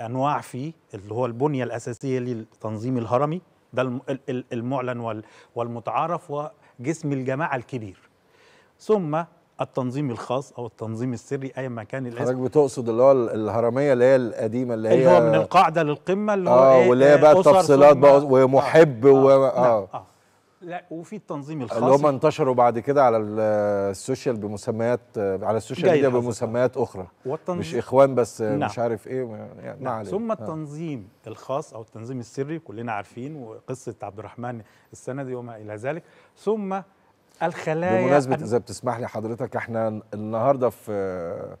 انواع فيه اللي هو البنيه الاساسيه للتنظيم الهرمي ده المعلن والمتعارف وجسم الجماعه الكبير ثم التنظيم الخاص او التنظيم السري اي ما كان الاسم حضرتك بتقصد اللي هو الهرميه اللي هي القديمه اللي هي اللي هو من القاعده للقمه اللي هو اه إيه، واللي هي بقى التفصيلات بقى ومحب آه و آه, آه, نعم، آه لا وفي التنظيم الخاص اللي هم انتشروا بعد كده على السوشيال بمسميات على السوشيال ميديا بمسميات اخرى والتنظيم مش اخوان بس نعم. مش عارف ايه يعني نعم. ما ثم آه. التنظيم الخاص او التنظيم السري كلنا عارفين وقصه عبد الرحمن السندي وما الى ذلك ثم الخلايا بمناسبه اذا بتسمح لي حضرتك احنا النهارده في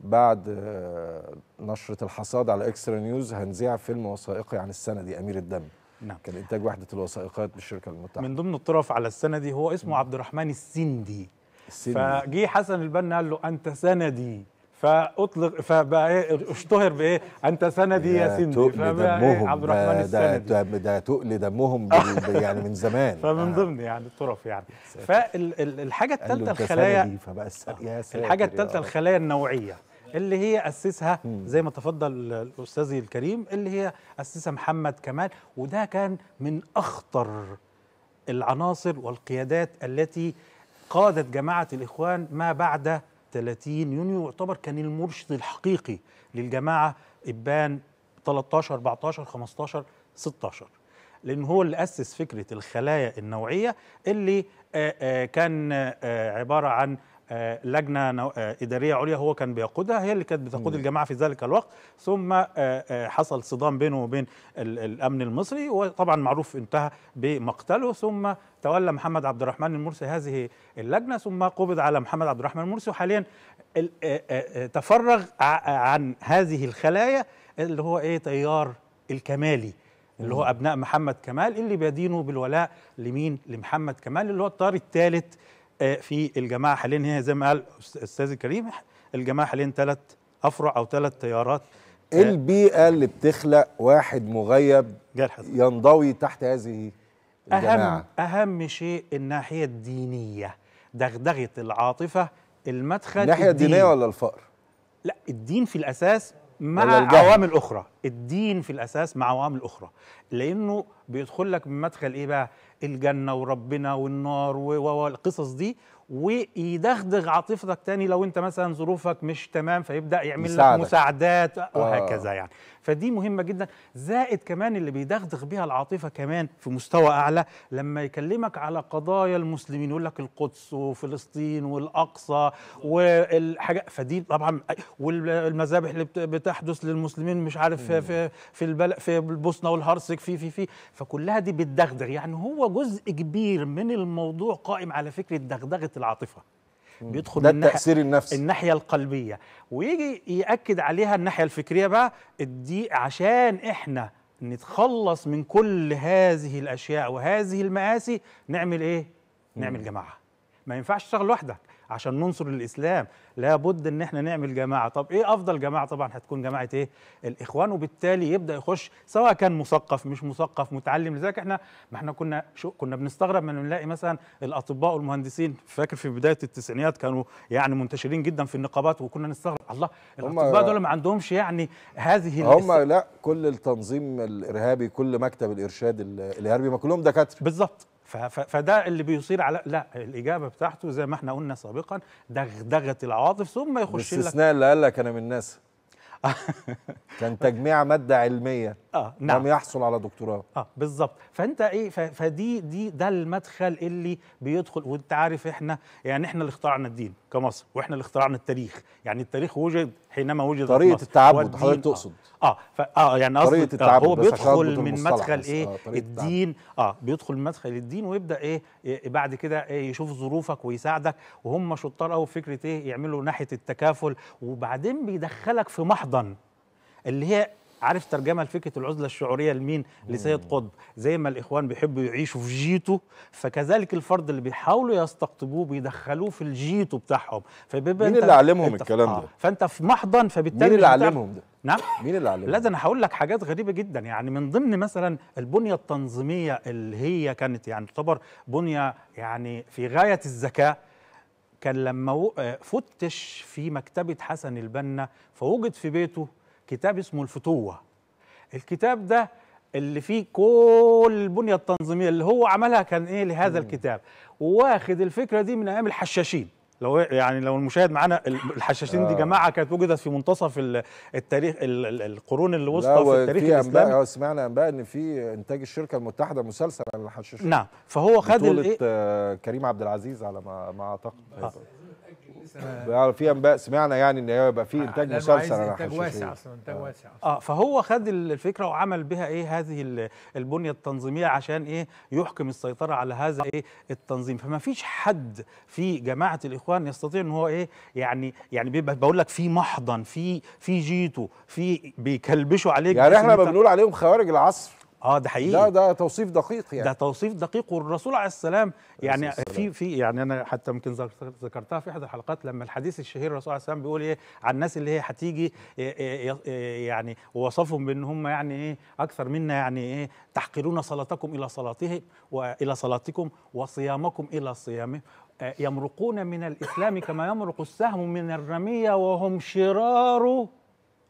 بعد آه، نشره الحصاد على اكسترا نيوز هنذيع فيلم وثائقي عن السندي امير الدم نعم. كان إنتاج وحدة الوثائقات بالشركة المتحدة من ضمن الطرف على السندي هو اسمه عبد الرحمن السندي السندي فجي حسن البنا قال له أنت سندي فاطلق فبقى ايه اشتهر بايه انت سندي يا سندي فبقى إيه، عبد الرحمن السندي ده, ده تقل دمهم [laughs] يعني من زمان فمن آه. ضمن يعني الطرف يعني فالحاجه الثالثه الخلايا فبقى يا الحاجه الثالثه الخلايا النوعيه اللي هي اسسها زي ما تفضل الاستاذ الكريم اللي هي اسسها محمد كمال وده كان من اخطر العناصر والقيادات التي قادت جماعه الاخوان ما بعد 30 يونيو يعتبر كان المرشد الحقيقي للجماعه ابان 13 14 15 16 لان هو اللي اسس فكره الخلايا النوعيه اللي آه، آه، كان آه، عباره عن آه، لجنه آه، اداريه عليا هو كان بيقودها هي اللي كانت بتقود الجماعه في ذلك الوقت ثم آه، حصل صدام بينه وبين الامن المصري وطبعا معروف انتهى بمقتله ثم تولى محمد عبد الرحمن المرسي هذه اللجنه ثم قبض على محمد عبد الرحمن المرسي وحاليا تفرغ عن هذه الخلايا اللي هو ايه تيار الكمالي اللي هو ابناء محمد كمال اللي بيدينوا بالولاء لمين لمحمد كمال اللي هو الطار الثالث آه، في الجماعه حاليا هي زي ما قال الاستاذ الكريم الجماعه حاليا ثلاث افرع او ثلاث تيارات آه، البيئه اللي بتخلق واحد مغيب ينضوي تحت هذه الجماعه اهم اهم شيء الناحيه الدينيه دغدغه العاطفه المدخل الناحيه الدينيه ولا الفقر لا الدين في الاساس مع عوامل اخرى الدين في الاساس مع عوامل اخرى لانه بيدخل لك من مدخل ايه بقى الجنه وربنا والنار والقصص دي ويدغدغ عاطفتك تاني لو انت مثلا ظروفك مش تمام فيبدا يعمل لك مساعدات آه. وهكذا آه. يعني فدي مهمه جدا زائد كمان اللي بيدغدغ بيها العاطفه كمان في مستوى اعلى لما يكلمك على قضايا المسلمين يقول لك القدس وفلسطين والاقصى والحاجات فدي طبعا والمذابح اللي بتحدث للمسلمين مش عارف في في البلد في البوسنه والهرسك في في في فكلها دي بتدغدغ يعني هو جزء كبير من الموضوع قائم على فكره دغدغه العاطفه بيدخل ده التاثير النفسي الناحيه القلبيه ويجي ياكد عليها الناحيه الفكريه بقى دي عشان احنا نتخلص من كل هذه الاشياء وهذه المآسي نعمل ايه؟ نعمل جماعه ما ينفعش تشتغل لوحدك عشان ننصر الاسلام لابد ان احنا نعمل جماعه طب ايه افضل جماعه طبعا هتكون جماعه ايه الاخوان وبالتالي يبدا يخش سواء كان مثقف مش مثقف متعلم لذلك احنا ما احنا كنا شو كنا بنستغرب من نلاقي مثلا الاطباء والمهندسين فاكر في بدايه التسعينيات كانوا يعني منتشرين جدا في النقابات وكنا نستغرب الله الاطباء دول ما عندهمش يعني هذه هم لا كل التنظيم الارهابي كل مكتب الارشاد الارهابي ما كلهم دكاتره بالظبط فده اللي بيصير على لا الاجابه بتاعته زي ما احنا قلنا سابقا دغدغه العواطف ثم يخش لك الاستثناء اللي قال لك انا من الناس [laughs] كان تجميع ماده علميه اه نعم لم يحصل على دكتوراه اه بالظبط فانت ايه فدي دي ده المدخل اللي بيدخل وانت عارف احنا يعني احنا اللي اخترعنا الدين كمصر واحنا اللي اخترعنا التاريخ يعني التاريخ وجد حينما وجد طريقه التعبد حضرتك تقصد اه ف... اه يعني قصدي آه هو بيدخل من مدخل ايه آه الدين اه بيدخل من مدخل الدين ويبدا إيه بعد كده إيه يشوف ظروفك ويساعدك وهم شطار قوي فكره ايه يعملوا ناحيه التكافل وبعدين بيدخلك في محضن اللي هي عارف ترجمه لفكره العزله الشعوريه لمين؟ لسيد قطب زي ما الاخوان بيحبوا يعيشوا في جيته فكذلك الفرد اللي بيحاولوا يستقطبوه بيدخلوه في الجيتو بتاعهم فبيبقى مين اللي علمهم الكلام آه. ده؟ فانت في محضن فبالتالي مين اللي علمهم ده؟ نعم مين اللي علمهم؟ لا ده انا هقول لك حاجات غريبه جدا يعني من ضمن مثلا البنيه التنظيميه اللي هي كانت يعني تعتبر بنيه يعني في غايه الذكاء كان لما آه، فتش في مكتبة حسن البنا فوجد في بيته كتاب اسمه الفتوه الكتاب ده اللي فيه كل البنيه التنظيميه اللي هو عملها كان ايه لهذا الكتاب واخد الفكره دي من ايام الحشاشين لو يعني لو المشاهد معانا الحشاشين دي آه. جماعه كانت وجدت في منتصف التاريخ القرون الوسطى في التاريخ في الاسلامي أنباء آه، سمعنا انباء ان في انتاج الشركه المتحده مسلسل عن الحشاشين نعم فهو خد بطولة إيه؟ آه، كريم عبد العزيز على ما ما اعتقد آه. بيعرف في انباء سمعنا يعني ان هيبقى في آه، انتاج مسلسل انا انتاج واسع اصلا انتاج آه. واسع اه فهو خد الفكره وعمل بها ايه هذه البنيه التنظيميه عشان ايه يحكم السيطره على هذا ايه التنظيم فما فيش حد في جماعه الاخوان يستطيع ان هو ايه يعني يعني بيبقى بقول لك في محضن في في جيتو في بيكلبشوا عليك يعني احنا بنقول عليهم خوارج العصر اه ده حقيقي ده ده توصيف دقيق يعني ده توصيف دقيق والرسول عليه السلام يعني في في يعني انا حتى يمكن ذكرتها في احد الحلقات لما الحديث الشهير الرسول عليه السلام بيقول ايه عن الناس اللي هي هتيجي إيه، إيه، إيه، يعني ووصفهم بان هم يعني ايه اكثر منا يعني ايه تحقرون صلاتكم الى صلاتهم والى صلاتكم وصيامكم الى صيامه آه، يمرقون من الاسلام كما يمرق السهم من الرميه وهم شرار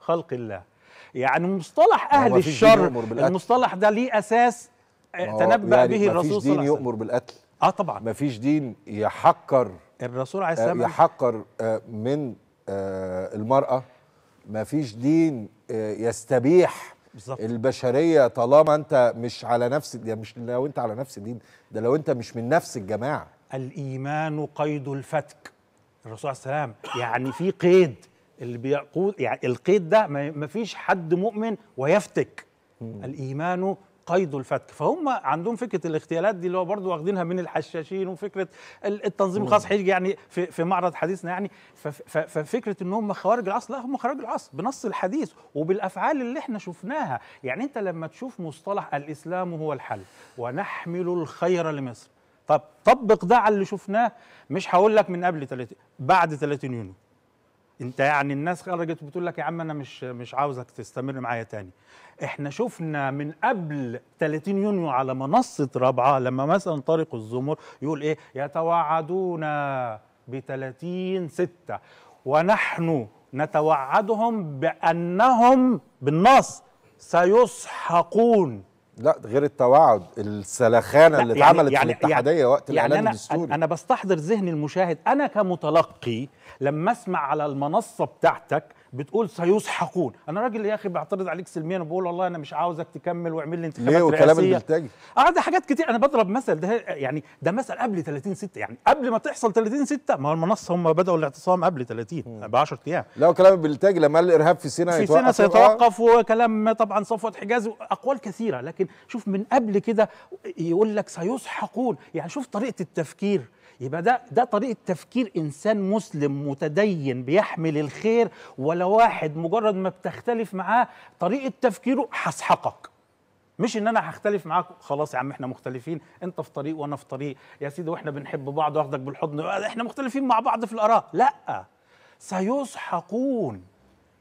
خلق الله يعني مصطلح أهل الشر المصطلح ده ليه أساس آه، تنبأ يعني به الرسول صلى الله عليه وسلم يؤمر بالقتل اه طبعا ما فيش دين يحقر الرسول عليه آه، السلام يحقر آه، من المرأة ما فيش دين يستبيح بالزبط. البشرية طالما أنت مش على نفس مش لو أنت على نفس الدين ده لو أنت مش من نفس الجماعة الإيمان قيد الفتك الرسول عليه السلام يعني في قيد اللي بيقود يعني القيد ده ما فيش حد مؤمن ويفتك مم. الايمان قيد الفتك فهم عندهم فكره الاغتيالات دي اللي هو برضه واخدينها من الحشاشين وفكره التنظيم الخاص هيجي يعني في, في معرض حديثنا يعني ففكره ان هم خوارج العصر لا هم خوارج العصر بنص الحديث وبالافعال اللي احنا شفناها يعني انت لما تشوف مصطلح الاسلام هو الحل ونحمل الخير لمصر طب طبق ده على اللي شفناه مش هقول لك من قبل 30 بعد 30 يونيو انت يعني الناس خرجت وبتقول لك يا عم انا مش مش عاوزك تستمر معايا تاني احنا شفنا من قبل 30 يونيو على منصه رابعه لما مثلا طارق الزمر يقول ايه يتوعدون ب 30 6 ونحن نتوعدهم بانهم بالنص سيسحقون لا غير التوعد السلخانه اللي يعني اتعملت يعني في يعني الاتحاديه يعني وقت يعني الاعلان الدستوري انا بستحضر ذهن المشاهد انا كمتلقي لما اسمع على المنصه بتاعتك بتقول سيسحقون انا راجل يا اخي بعترض عليك سلميا وبقول والله انا مش عاوزك تكمل واعمل لي انتخابات ليه وكلام البلتاجي اه ده حاجات كتير انا بضرب مثل ده يعني ده مثل قبل 30 6 يعني قبل ما تحصل 30 6 ما هو المنصه هم بداوا الاعتصام قبل 30 ب 10 ايام لا وكلام البلتاجي لما الارهاب في سيناء في سيناء آه. سيتوقف وكلام طبعا صفوه حجاز واقوال كثيره لكن شوف من قبل كده يقول لك سيسحقون يعني شوف طريقه التفكير يبقى ده ده طريقه تفكير انسان مسلم متدين بيحمل الخير ولا واحد مجرد ما بتختلف معاه طريقه تفكيره هسحقك مش ان انا هختلف معاك خلاص يا عم احنا مختلفين انت في طريق وانا في طريق يا سيدي واحنا بنحب بعض واخدك بالحضن احنا مختلفين مع بعض في الاراء لا سيسحقون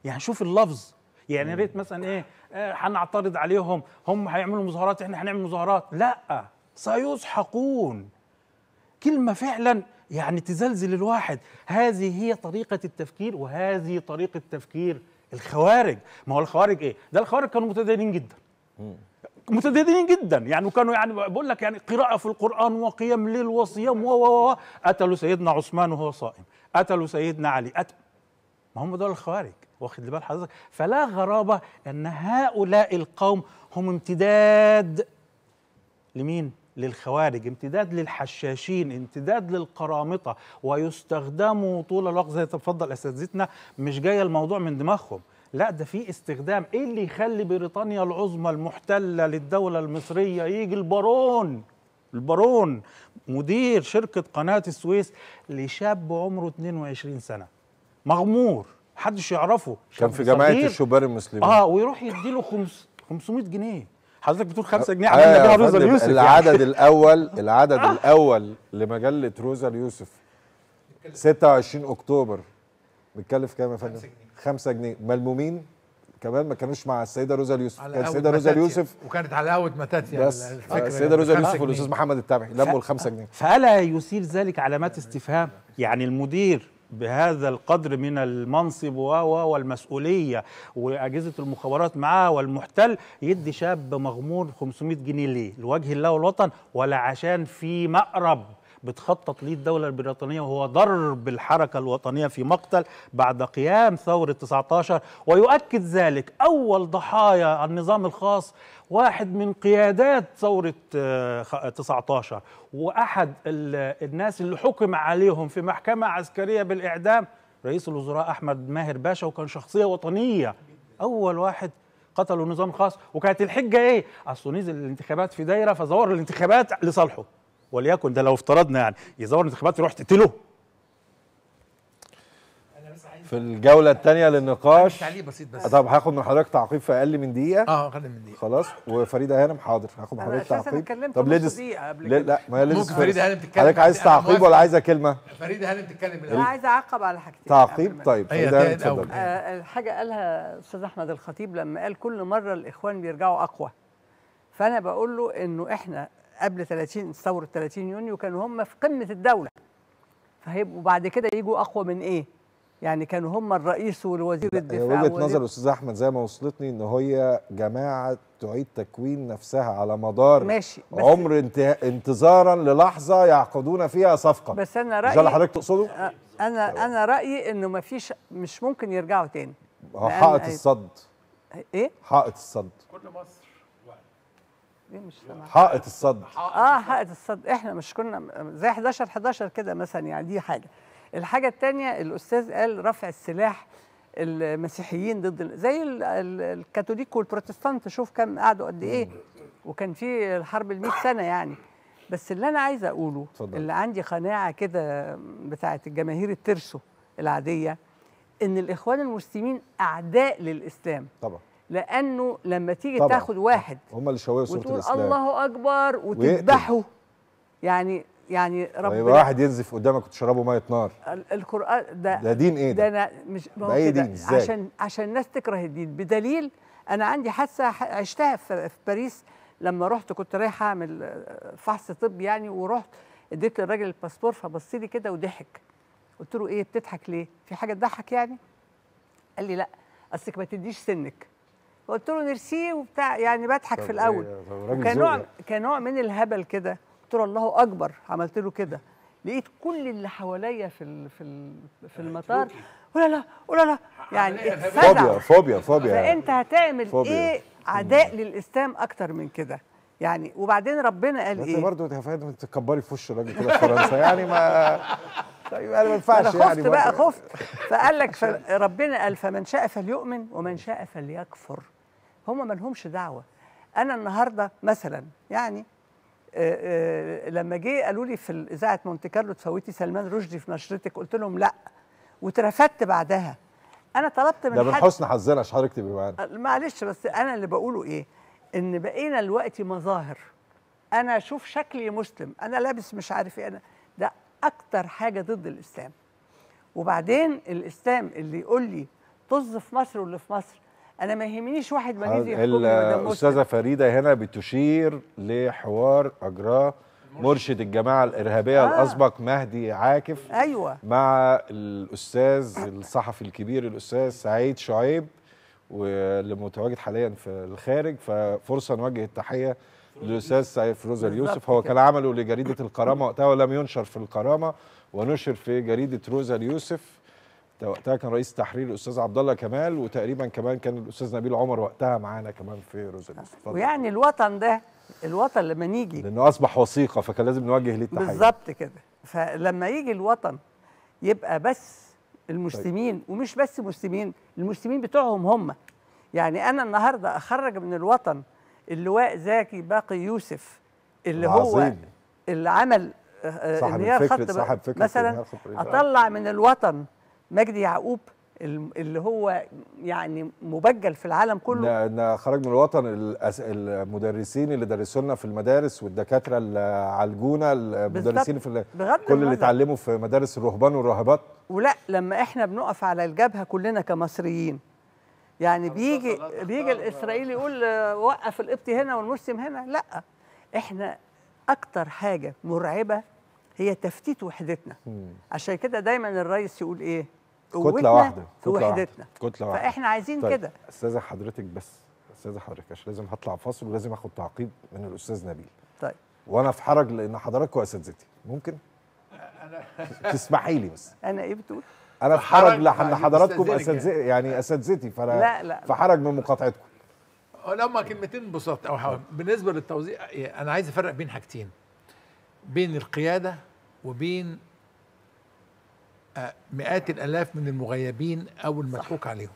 يعني شوف اللفظ يعني يا ريت مثلا ايه آه، هنعترض عليهم هم هيعملوا مظاهرات احنا هنعمل مظاهرات لا سيسحقون كلمة فعلا يعني تزلزل الواحد هذه هي طريقة التفكير وهذه طريقة تفكير الخوارج ما هو الخوارج ايه ده الخوارج كانوا متدينين جدا متدينين جدا يعني وكانوا يعني بقول لك يعني قراءة في القرآن وقيام ليل وصيام و و قتلوا سيدنا عثمان وهو صائم قتلوا سيدنا علي قتل ما هم دول الخوارج واخد بال حضرتك فلا غرابة أن هؤلاء القوم هم امتداد لمين؟ للخوارج امتداد للحشاشين امتداد للقرامطة ويستخدموا طول الوقت زي تفضل أساتذتنا مش جاية الموضوع من دماغهم لا ده في استخدام ايه اللي يخلي بريطانيا العظمى المحتله للدوله المصريه يجي البارون البارون مدير شركه قناه السويس لشاب عمره 22 سنه مغمور محدش يعرفه كان في جماعه الشبان المسلمين اه ويروح يديله 500 جنيه حضرتك بتقول 5 جنيه آه، عملنا بيها روزا اليوسف يعني. العدد يعني. [laughs] الاول العدد آه. الاول لمجله روزا اليوسف 26 اكتوبر متكلف كام يا فندم 5 جنيه ملمومين كمان ما كانوش مع السيده روزا اليوسف كانت السيده روزا اليوسف وكانت على قهوه متاتيا بس آه، السيده يعني. روزا اليوسف والاستاذ محمد التبعي لموا ف... 5 جنيه فالا يثير ذلك علامات استفهام يعني المدير بهذا القدر من المنصب والمسؤولية وأجهزة المخابرات معاه والمحتل يدي شاب مغمور 500 جنيه ليه لوجه الله والوطن ولا عشان في مقرب بتخطط ليه الدولة البريطانية وهو ضرب الحركة الوطنية في مقتل بعد قيام ثورة 19 ويؤكد ذلك أول ضحايا النظام الخاص واحد من قيادات ثورة 19 آه، وأحد الناس اللي حكم عليهم في محكمة عسكرية بالإعدام رئيس الوزراء أحمد ماهر باشا وكان شخصية وطنية أول واحد قتلوا نظام خاص وكانت الحجة إيه؟ أصله نزل الانتخابات في دايرة فزور الانتخابات لصالحه وليكن ده لو افترضنا يعني يزور الانتخابات يروح تقتله في الجوله الثانيه للنقاش تعليق بسيط بس طب هاخد من حضرتك تعقيب في اقل من دقيقه اه اقل من دقيقه خلاص وفريده هانم حاضر هاخد من حضرتك تعقيب طب قبل لا ما هي لسه ممكن فريده هانم تتكلم حضرتك عايز تعقيب ولا عايزه كلمه فريده هانم تتكلم انا عايزه اعقب على حاجتين تعقيب طيب فريده هانم اتفضل آه، الحاجه قالها استاذ احمد الخطيب لما قال كل مره الاخوان بيرجعوا اقوى فانا بقول له انه احنا قبل 30 ثوره 30 يونيو كانوا هم في قمه الدوله فهيبقوا بعد كده يجوا اقوى من ايه؟ يعني كانوا هم الرئيس والوزير الدفاع وجهه نظر الاستاذ احمد زي ما وصلتني ان هي جماعه تعيد تكوين نفسها على مدار ماشي بس عمر انت... انتظارا للحظه يعقدون فيها صفقه بس انا رايي اللي حضرتك تقصده انا انا رايي انه ما فيش مش ممكن يرجعوا تاني حائط الصد ايه حائط الصد كل مصر حائط الصد اه حائط الصد احنا مش كنا زي 11 11 كده مثلا يعني دي حاجه الحاجه الثانيه الاستاذ قال رفع السلاح المسيحيين ضد زي الكاثوليك والبروتستانت شوف كم قعدوا قد ايه وكان في الحرب ال 100 سنه يعني بس اللي انا عايزه اقوله صدق. اللي عندي قناعه كده بتاعه الجماهير الترسو العاديه ان الاخوان المسلمين اعداء للاسلام طبعا لانه لما تيجي طبعًا. تاخد واحد هم اللي شوهوا صوره الاسلام الله اكبر وتذبحه يعني يعني ربنا أيوة، طيب واحد ينزف قدامك وتشربه ميه نار القران ده ده دين ايه ده؟ ده انا مش باي دين ازاي؟ عشان عشان الناس تكره الدين بدليل انا عندي حادثه عشتها في, في باريس لما رحت كنت رايحه اعمل آه، فحص طب يعني ورحت اديت للراجل الباسبور فبص لي كده وضحك قلت له ايه بتضحك ليه؟ في حاجه تضحك يعني؟ قال لي لا اصلك ما تديش سنك فقلت له ميرسي وبتاع يعني بضحك في الاول كنوع يعني. كنوع من الهبل كده قلت له الله اكبر عملت له كده لقيت كل اللي حواليا في الـ في الـ في يعني المطار ولا لا ولا لا يعني فوبيا فوبيا فوبيا فانت هتعمل فوبيا. ايه عداء للاسلام اكتر من كده يعني وبعدين ربنا قال ايه انت برضه يا فندم تكبري في وش الراجل كده في فرنسا يعني ما [laughs] طيب انا ما ينفعش يعني خفت بقى خفت فقال لك ربنا قال فمن شاء فليؤمن ومن شاء فليكفر هم ما لهمش دعوه انا النهارده مثلا يعني آه، آه، لما جه قالوا لي في اذاعه مونت كارلو تفوتي سلمان رشدي في نشرتك قلت لهم لا واترفدت بعدها انا طلبت من ده من حسن حظنا عشان حضرتك تبقي معانا آه، معلش بس انا اللي بقوله ايه ان بقينا دلوقتي مظاهر انا اشوف شكلي مسلم انا لابس مش عارف ايه انا ده اكتر حاجه ضد الاسلام وبعدين الاسلام اللي يقول لي طز في مصر واللي في مصر انا ما يهمنيش واحد ماليزي يحكمني الاستاذه فريده هنا بتشير لحوار اجراه مرشد الجماعه الارهابيه آه. الاسبق مهدي عاكف ايوه مع الاستاذ الصحفي الكبير الاستاذ سعيد شعيب واللي متواجد حاليا في الخارج ففرصه نوجه التحيه الاستاذ سيف روزر اليوسف هو كان عمله لجريده الكرامه وقتها ولم ينشر في الكرامه ونشر في جريده روزا اليوسف وقتها كان رئيس تحرير الاستاذ عبد الله كمال وتقريبا كمان كان الاستاذ نبيل عمر وقتها معانا كمان في روزا اليوسف ويعني الوطن ده الوطن لما نيجي لانه اصبح وثيقه فكان لازم نوجه ليه التحيه بالظبط كده فلما يجي الوطن يبقى بس المسلمين طيب. ومش بس مسلمين المسلمين بتوعهم هم يعني انا النهارده اخرج من الوطن اللواء زكي باقي يوسف اللي هو عظيم. اللي عمل آه، آه، صاحب الفكر صاحب فكرة مثلا اطلع من الوطن مجدي يعقوب اللي هو يعني مبجل في العالم كله ان خرج من الوطن المدرسين اللي درسوا لنا في المدارس والدكاتره اللي عالجونا المدرسين في بغض كل اللي اتعلموا في مدارس الرهبان والراهبات ولا لما احنا بنقف على الجبهه كلنا كمصريين يعني بيجي بيجي الاسرائيلي يقول وقف القبطي هنا والمسلم هنا لا احنا اكتر حاجه مرعبه هي تفتيت وحدتنا عشان كده دايما الرئيس يقول ايه كتله واحده في كتلة وحدتنا كتله واحده فاحنا عايزين طيب. كده استاذه حضرتك بس استاذه حضرتك عشان لازم هطلع فاصل ولازم اخد تعقيب من الاستاذ نبيل طيب وانا في حرج لان حضرتك واساتذتي ممكن انا تسمحي لي بس انا ايه بتقول انا في حرج يعني حضراتكم اساتذتي يعني. يعني اساتذتي فانا لا لا في حرج من مقاطعتكم أه، لما كلمتين بساط او حوالي. بالنسبه للتوزيع إيه، انا عايز افرق بين حاجتين بين القياده وبين آه، مئات الالاف من المغيبين او المضحوك عليهم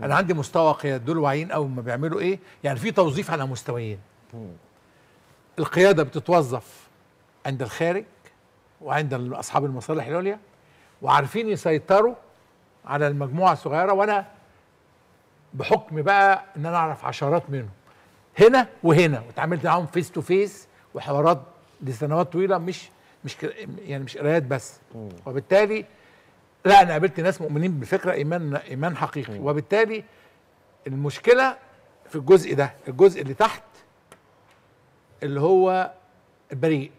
انا عندي مستوى قياده دول واعيين او ما بيعملوا ايه يعني في توظيف على مستويين القياده بتتوظف عند الخارج وعند اصحاب المصالح العليا وعارفين يسيطروا على المجموعه الصغيره وانا بحكم بقى ان انا اعرف عشرات منهم هنا وهنا واتعاملت معاهم فيس تو فيس وحوارات لسنوات طويله مش مش يعني مش قرايات بس وبالتالي لا انا قابلت ناس مؤمنين بالفكره ايمان ايمان حقيقي وبالتالي المشكله في الجزء ده الجزء اللي تحت اللي هو البريء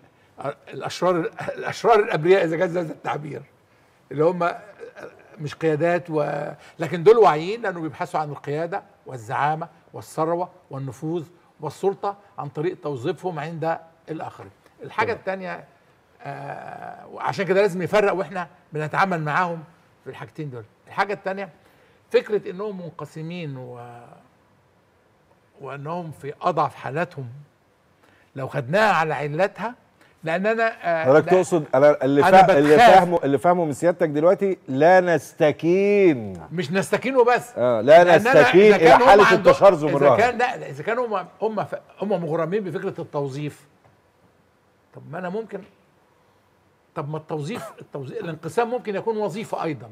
الاشرار الاشرار الابرياء اذا جاز هذا التعبير اللي هم مش قيادات و... لكن دول واعيين لانه بيبحثوا عن القياده والزعامه والثروه والنفوذ والسلطه عن طريق توظيفهم عند الاخرين. الحاجه الثانيه آه عشان كده لازم يفرق واحنا بنتعامل معاهم في الحاجتين دول. الحاجه الثانيه فكره انهم منقسمين و... وانهم في اضعف حالاتهم لو خدناها على علتها لان انا حضرتك آه، تقصد انا اللي أنا فا... اللي فاهمه اللي فاهمه من سيادتك دلوقتي لا نستكين مش نستكين وبس آه لا نستكين الى إيه حاله التشرذم اذا كان لا اذا كانوا هم هم ف... هم مغرمين بفكره التوظيف طب ما انا ممكن طب ما التوظيف التوظيف الانقسام ممكن يكون وظيفه ايضا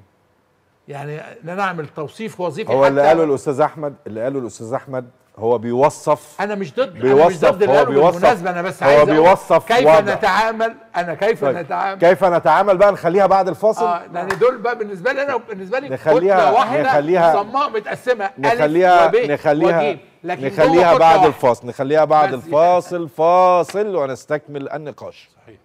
يعني ان انا اعمل توصيف وظيفي هو اللي قاله الاستاذ احمد اللي قاله الاستاذ احمد هو بيوصف انا مش ضد بيوصف أنا مش ضد هو بيوصف بالمناسبه انا بس عايز هو بيوصف كيف وضع. نتعامل انا كيف طيب. نتعامل كيف نتعامل بقى نخليها بعد الفاصل اه لان يعني دول بقى بالنسبه لي انا بالنسبه لي نخليها واحده نخليها صماء متقسمه نخليها ألف نخليها وجيم. لكن نخليها بعد الفاصل نخليها بعد الفاصل فاصل ونستكمل النقاش صحيح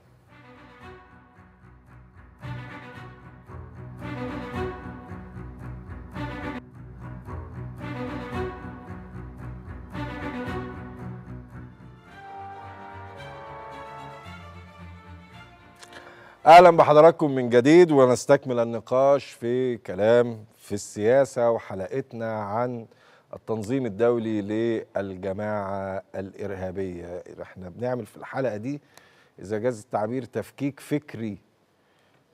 اهلا بحضراتكم من جديد ونستكمل النقاش في كلام في السياسه وحلقتنا عن التنظيم الدولي للجماعه الارهابيه احنا بنعمل في الحلقه دي اذا جاز التعبير تفكيك فكري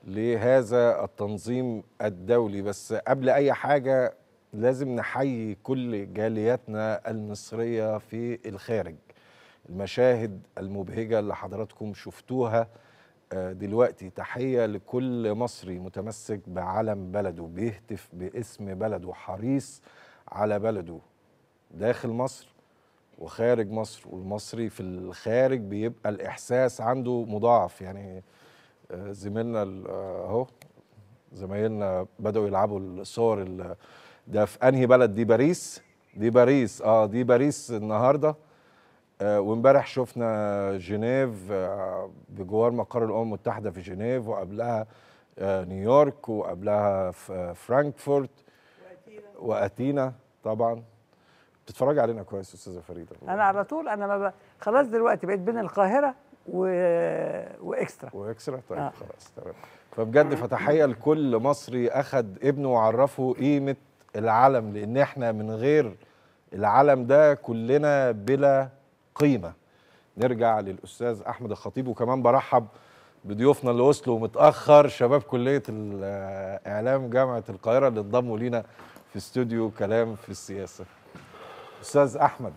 لهذا التنظيم الدولي بس قبل اي حاجه لازم نحيي كل جالياتنا المصريه في الخارج المشاهد المبهجه اللي حضراتكم شفتوها دلوقتي تحية لكل مصري متمسك بعلم بلده بيهتف باسم بلده حريص على بلده داخل مصر وخارج مصر والمصري في الخارج بيبقى الإحساس عنده مضاعف يعني آه، زميلنا آه، أهو زمايلنا بدأوا يلعبوا الصور ده في أنهي بلد دي باريس دي باريس اه دي باريس النهارده آه، وامبارح شفنا جنيف آه، بجوار مقر الامم المتحده في جنيف وقبلها آه، نيويورك وقبلها فرانكفورت واتينا طبعا بتتفرج علينا كويس استاذه فريده انا على طول انا ما ب... خلاص دلوقتي بقيت بين القاهره و... واكسترا واكسترا طيب آه. خلاص تمام فبجد فتحيه لكل مصري اخد ابنه وعرفه قيمه العلم لان احنا من غير العلم ده كلنا بلا قيمه نرجع للاستاذ احمد الخطيب وكمان برحب بضيوفنا اللي وصلوا متاخر شباب كليه الاعلام جامعه القاهره اللي انضموا لينا في استوديو كلام في السياسه استاذ احمد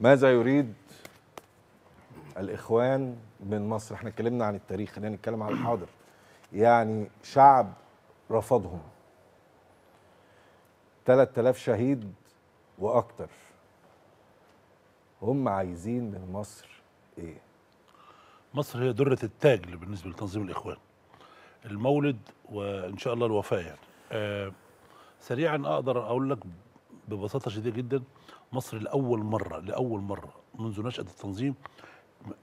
ماذا يريد الاخوان من مصر احنا اتكلمنا عن التاريخ خلينا نتكلم عن الحاضر يعني شعب رفضهم 3000 شهيد واكثر هم عايزين من مصر ايه مصر هي دره التاج بالنسبه لتنظيم الاخوان المولد وان شاء الله الوفاه يعني آه سريعا اقدر اقول لك ببساطه شديده جدا مصر لاول مره لاول مره منذ نشاه التنظيم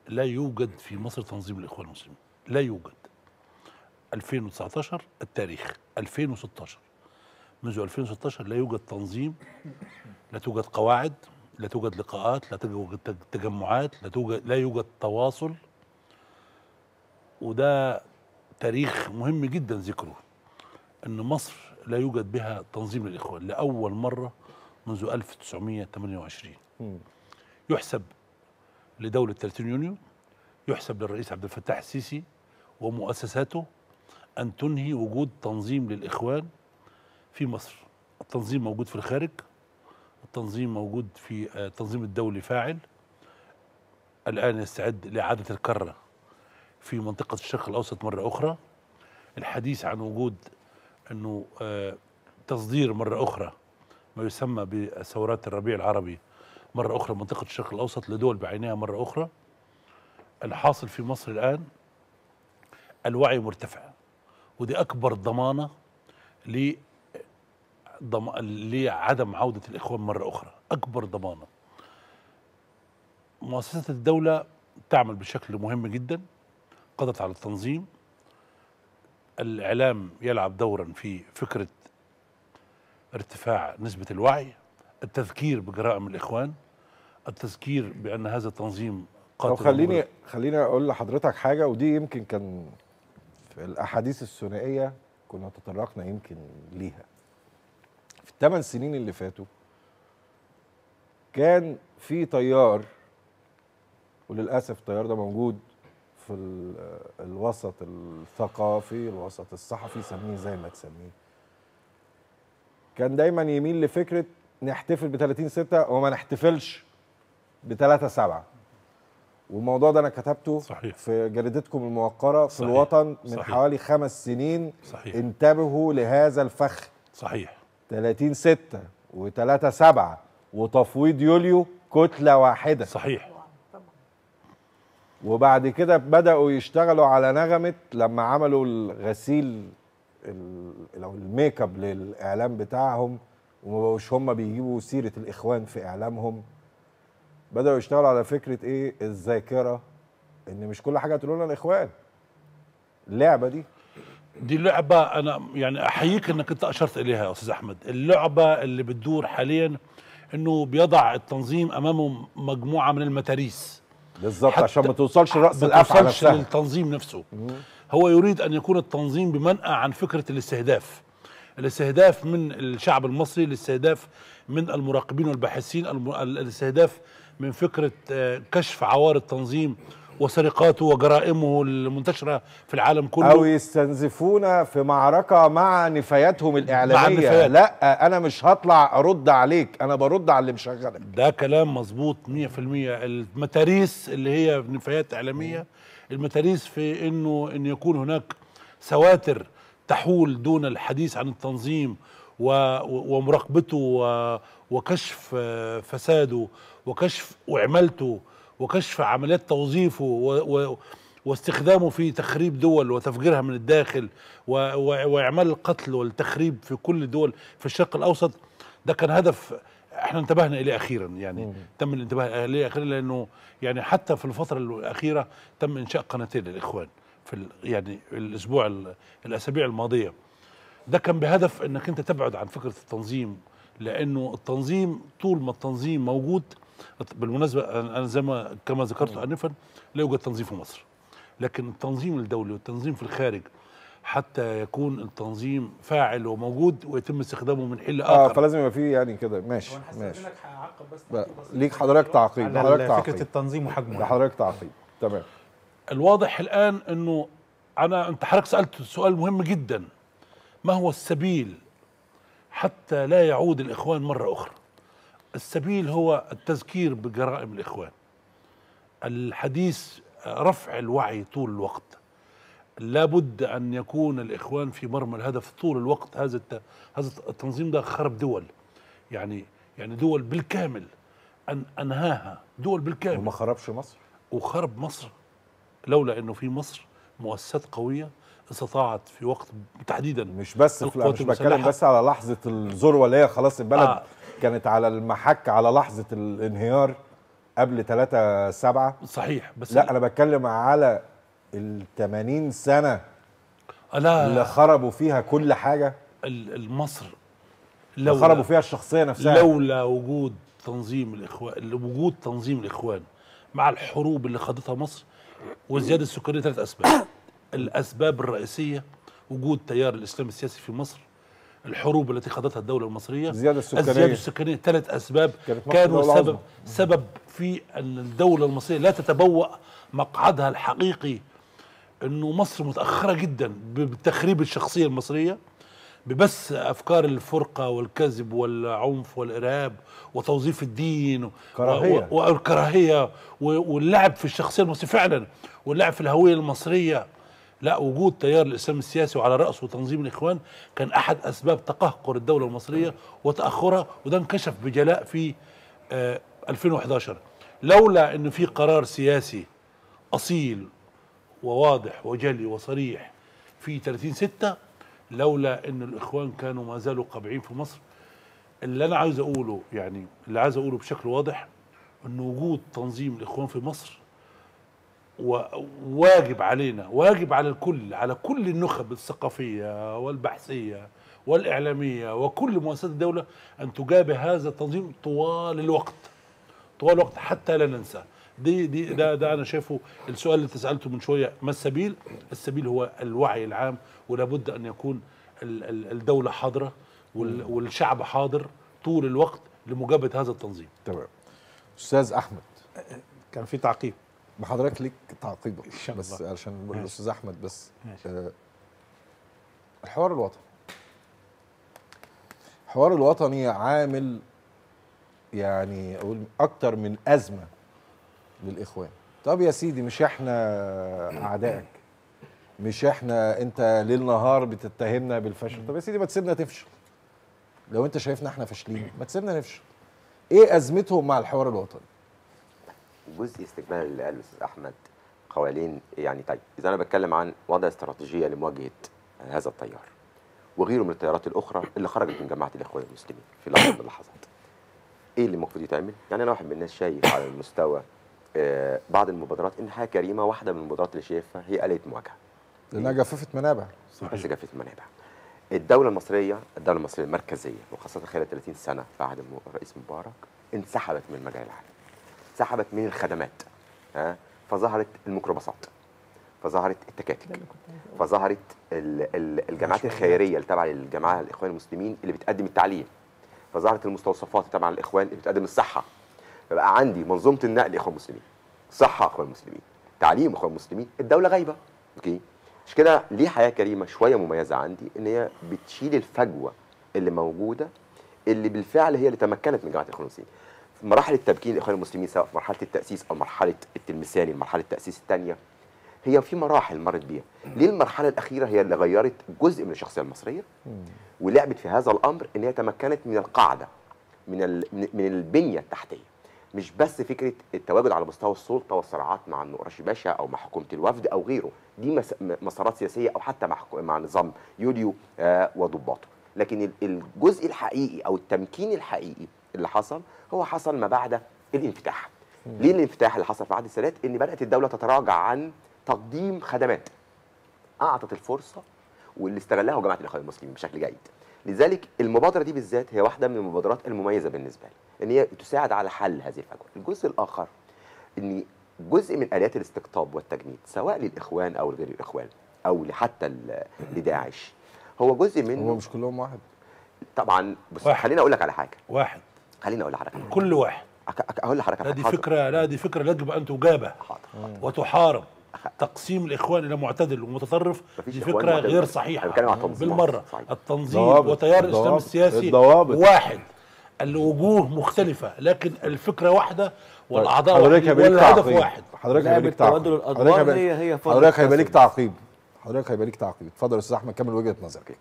لا يوجد في مصر تنظيم الاخوان المسلمين لا يوجد 2019 التاريخ 2016 منذ 2016 لا يوجد تنظيم لا توجد قواعد لا توجد لقاءات لا توجد تجمعات لا توجد لا يوجد تواصل وده تاريخ مهم جدا ذكره ان مصر لا يوجد بها تنظيم للاخوان لاول مره منذ 1928 يحسب لدوله 30 يونيو يحسب للرئيس عبد الفتاح السيسي ومؤسساته ان تنهي وجود تنظيم للاخوان في مصر التنظيم موجود في الخارج التنظيم موجود في التنظيم آه، الدولي فاعل الآن يستعد لإعادة الكرة في منطقة الشرق الأوسط مرة أخرى الحديث عن وجود أنه آه، تصدير مرة أخرى ما يسمى بثورات الربيع العربي مرة أخرى منطقة الشرق الأوسط لدول بعينها مرة أخرى الحاصل في مصر الآن الوعي مرتفع ودي أكبر ضمانة ضم... لعدم عودة الإخوان مرة أخرى أكبر ضمانة مؤسسة الدولة تعمل بشكل مهم جدا قضت على التنظيم الإعلام يلعب دورا في فكرة ارتفاع نسبة الوعي التذكير بجرائم الإخوان التذكير بأن هذا التنظيم قاتل طب خليني المرض. خليني أقول لحضرتك حاجة ودي يمكن كان في الأحاديث الثنائية كنا تطرقنا يمكن ليها الثمان سنين اللي فاتوا كان في تيار وللاسف التيار ده موجود في الوسط الثقافي الوسط الصحفي سميه زي ما تسميه كان دايما يميل لفكره نحتفل ب 30 6 وما نحتفلش ب 3 7 والموضوع ده انا كتبته صحيح. في جريدتكم الموقره في صحيح. الوطن من صحيح. حوالي خمس سنين صحيح. انتبهوا لهذا الفخ صحيح 30 6 و3 7 وتفويض يوليو كتله واحده صحيح وبعد كده بداوا يشتغلوا على نغمه لما عملوا الغسيل او الميك اب للاعلام بتاعهم وما بقوش هم بيجيبوا سيره الاخوان في اعلامهم بداوا يشتغلوا على فكره ايه الذاكره ان مش كل حاجه تقول لنا الاخوان اللعبه دي دي لعبة أنا يعني أحييك أنك أنت أشرت إليها يا أستاذ أحمد اللعبة اللي بتدور حاليا أنه بيضع التنظيم أمامه مجموعة من المتاريس بالظبط عشان ما توصلش رأس الأفعى ما توصلش للتنظيم نفسه مم. هو يريد أن يكون التنظيم بمنأى عن فكرة الاستهداف الاستهداف من الشعب المصري الاستهداف من المراقبين والباحثين الاستهداف من فكرة آه، كشف عوار التنظيم وسرقاته وجرائمه المنتشرة في العالم كله أو يستنزفونا في معركة مع نفاياتهم الإعلامية مع النفايات. لا أنا مش هطلع أرد عليك أنا برد على اللي مشغلك ده كلام مظبوط 100% المتاريس اللي هي نفايات إعلامية المتاريس في أنه أن يكون هناك سواتر تحول دون الحديث عن التنظيم ومراقبته وكشف فساده وكشف وعملته وكشف عمليات توظيفه و و واستخدامه في تخريب دول وتفجيرها من الداخل و و واعمال القتل والتخريب في كل الدول في الشرق الاوسط ده كان هدف احنا انتبهنا اليه اخيرا يعني مم. تم الانتباه اليه اخيرا لانه يعني حتى في الفتره الاخيره تم انشاء قناتين للاخوان في يعني الاسبوع الاسابيع الماضيه ده كان بهدف انك انت تبعد عن فكره التنظيم لانه التنظيم طول ما التنظيم موجود بالمناسبه انا زي ما كما ذكرت نعم. انفا لا يوجد تنظيم في مصر لكن التنظيم الدولي والتنظيم في الخارج حتى يكون التنظيم فاعل وموجود ويتم استخدامه من حل اخر اه فلازم يبقى في يعني كده ماشي ماشي بس ليك حضرتك تعقيب حضرتك تعقيب فكره التنظيم وحجمه لحضرتك تعقيب تمام الواضح الان انه انا انت حضرتك سالت سؤال مهم جدا ما هو السبيل حتى لا يعود الاخوان مره اخرى السبيل هو التذكير بجرائم الإخوان الحديث رفع الوعي طول الوقت لابد أن يكون الإخوان في مرمى الهدف طول الوقت هذا هذا التنظيم ده خرب دول يعني يعني دول بالكامل أن أنهاها دول بالكامل وما خربش مصر وخرب مصر لولا أنه في مصر مؤسسات قوية استطاعت في وقت تحديدا مش بس في مش بتكلم بس على لحظه الذروه اللي هي خلاص البلد آه كانت على المحك على لحظه الانهيار قبل 3 7 صحيح بس لا انا بتكلم على ال 80 سنه لا اللي خربوا فيها كل حاجه مصر لو خربوا فيها الشخصيه نفسها لولا وجود تنظيم الاخوان وجود تنظيم الاخوان مع الحروب اللي خاضتها مصر وزياده السكانيه ثلاث اسباب الاسباب الرئيسيه وجود تيار الاسلام السياسي في مصر الحروب التي خاضتها الدوله المصريه الزياده السكانيه الزياده السكانيه ثلاث اسباب كانوا سبب سبب في ان الدوله المصريه لا تتبوأ مقعدها الحقيقي انه مصر متاخره جدا بتخريب الشخصيه المصريه ببس افكار الفرقه والكذب والعنف والارهاب وتوظيف الدين كراهيه والكراهيه واللعب في الشخصيه المصريه فعلا واللعب في الهويه المصريه لا وجود تيار الاسلام السياسي وعلى راسه تنظيم الاخوان كان احد اسباب تقهقر الدوله المصريه وتاخرها وده انكشف بجلاء في 2011 آه، لولا ان في قرار سياسي اصيل وواضح وجلي وصريح في 30 6 لولا ان الاخوان كانوا ما زالوا قابعين في مصر اللي انا عايز اقوله يعني اللي عايز اقوله بشكل واضح ان وجود تنظيم الاخوان في مصر وواجب علينا واجب على الكل على كل النخب الثقافية والبحثية والإعلامية وكل مؤسسات الدولة أن تجابه هذا التنظيم طوال الوقت طوال الوقت حتى لا ننساه دي دي ده, ده انا شايفه السؤال اللي سالته من شويه ما السبيل؟ السبيل هو الوعي العام ولابد ان يكون الدوله حاضره والشعب حاضر طول الوقت لمجابهه هذا التنظيم. تمام. استاذ احمد كان في تعقيب حضرتك ليك تعقيب إن شاء بس عشان علشان الاستاذ احمد بس ماشي. آه الحوار الوطني الحوار الوطني عامل يعني اقول اكتر من ازمه للاخوان طب يا سيدي مش احنا اعدائك مش احنا انت ليل نهار بتتهمنا بالفشل طب يا سيدي ما تسيبنا تفشل لو انت شايفنا احنا فاشلين ما تسيبنا نفشل ايه ازمتهم مع الحوار الوطني جزء استكمال اللي قاله الاستاذ احمد قوالين يعني طيب اذا انا بتكلم عن وضع استراتيجيه لمواجهه هذا التيار وغيره من التيارات الاخرى اللي خرجت من جماعه الاخوان المسلمين في لحظه من اللحظات ايه اللي المفروض يتعمل يعني انا واحد من الناس شايف على المستوى آه، بعض المبادرات ان حاجه كريمه واحده من المبادرات اللي شايفها هي آلية مواجهه لانها جففت منابع صحيح بس جففت منابع الدوله المصريه الدوله المصريه المركزيه وخاصه خلال 30 سنه بعد الرئيس مبارك انسحبت من المجال العالمي سحبت من الخدمات فظهرت الميكروباصات فظهرت التكاتك فظهرت الجامعات الخيريه اللي تابعه للجماعه الاخوان المسلمين اللي بتقدم التعليم فظهرت المستوصفات تبع الاخوان اللي بتقدم الصحه فبقى عندي منظومه النقل اخوان مسلمين صحه اخوان مسلمين تعليم اخوان مسلمين الدوله غايبه اوكي مش كده ليه حياه كريمه شويه مميزه عندي ان هي بتشيل الفجوه اللي موجوده اللي بالفعل هي اللي تمكنت من جماعه الاخوان المسلمين مراحل التمكين الاخوان المسلمين سواء في مرحله التاسيس او مرحله التلمساني يعني المرحله التاسيس الثانيه هي في مراحل مرت بيها ليه المرحله الاخيره هي اللي غيرت جزء من الشخصيه المصريه ولعبت في هذا الامر ان هي تمكنت من القاعده من من البنيه التحتيه مش بس فكره التواجد على مستوى السلطه والصراعات مع النقرش باشا او مع حكومه الوفد او غيره دي مسارات سياسيه او حتى مع مع نظام يوليو آه، وضباطه لكن الجزء الحقيقي او التمكين الحقيقي اللي حصل هو حصل ما بعد الانفتاح ليه الانفتاح اللي حصل في عهد السادات ان بدات الدوله تتراجع عن تقديم خدمات اعطت الفرصه واللي استغلها جماعه الاخوان المسلمين بشكل جيد لذلك المبادره دي بالذات هي واحده من المبادرات المميزه بالنسبه لي ان هي تساعد على حل هذه الفجوه الجزء الاخر ان جزء من اليات الاستقطاب والتجنيد سواء للاخوان او لغير الاخوان او حتى لداعش هو جزء منه هو مش كلهم واحد طبعا بس خليني اقول لك على حاجه واحد خليني اقول لحضرتك كل واحد اقول لحضرتك لا دي حاضر. فكره لا دي فكره يجب ان تجابه وتحارب تقسيم الاخوان الى معتدل ومتطرف دي فكره غير صحيحه بالمره صحيح. التنظيم وتيار الاسلام السياسي الضوابط. واحد الوجوه مختلفه لكن الفكره واحده طيب. والاعضاء واحد والهدف واحد حضرتك هيبقى ليك تعقيب حضرتك هيبقى ليك تعقيب حضرتك هيبقى ليك تعقيب اتفضل يا استاذ احمد كمل وجهه نظرك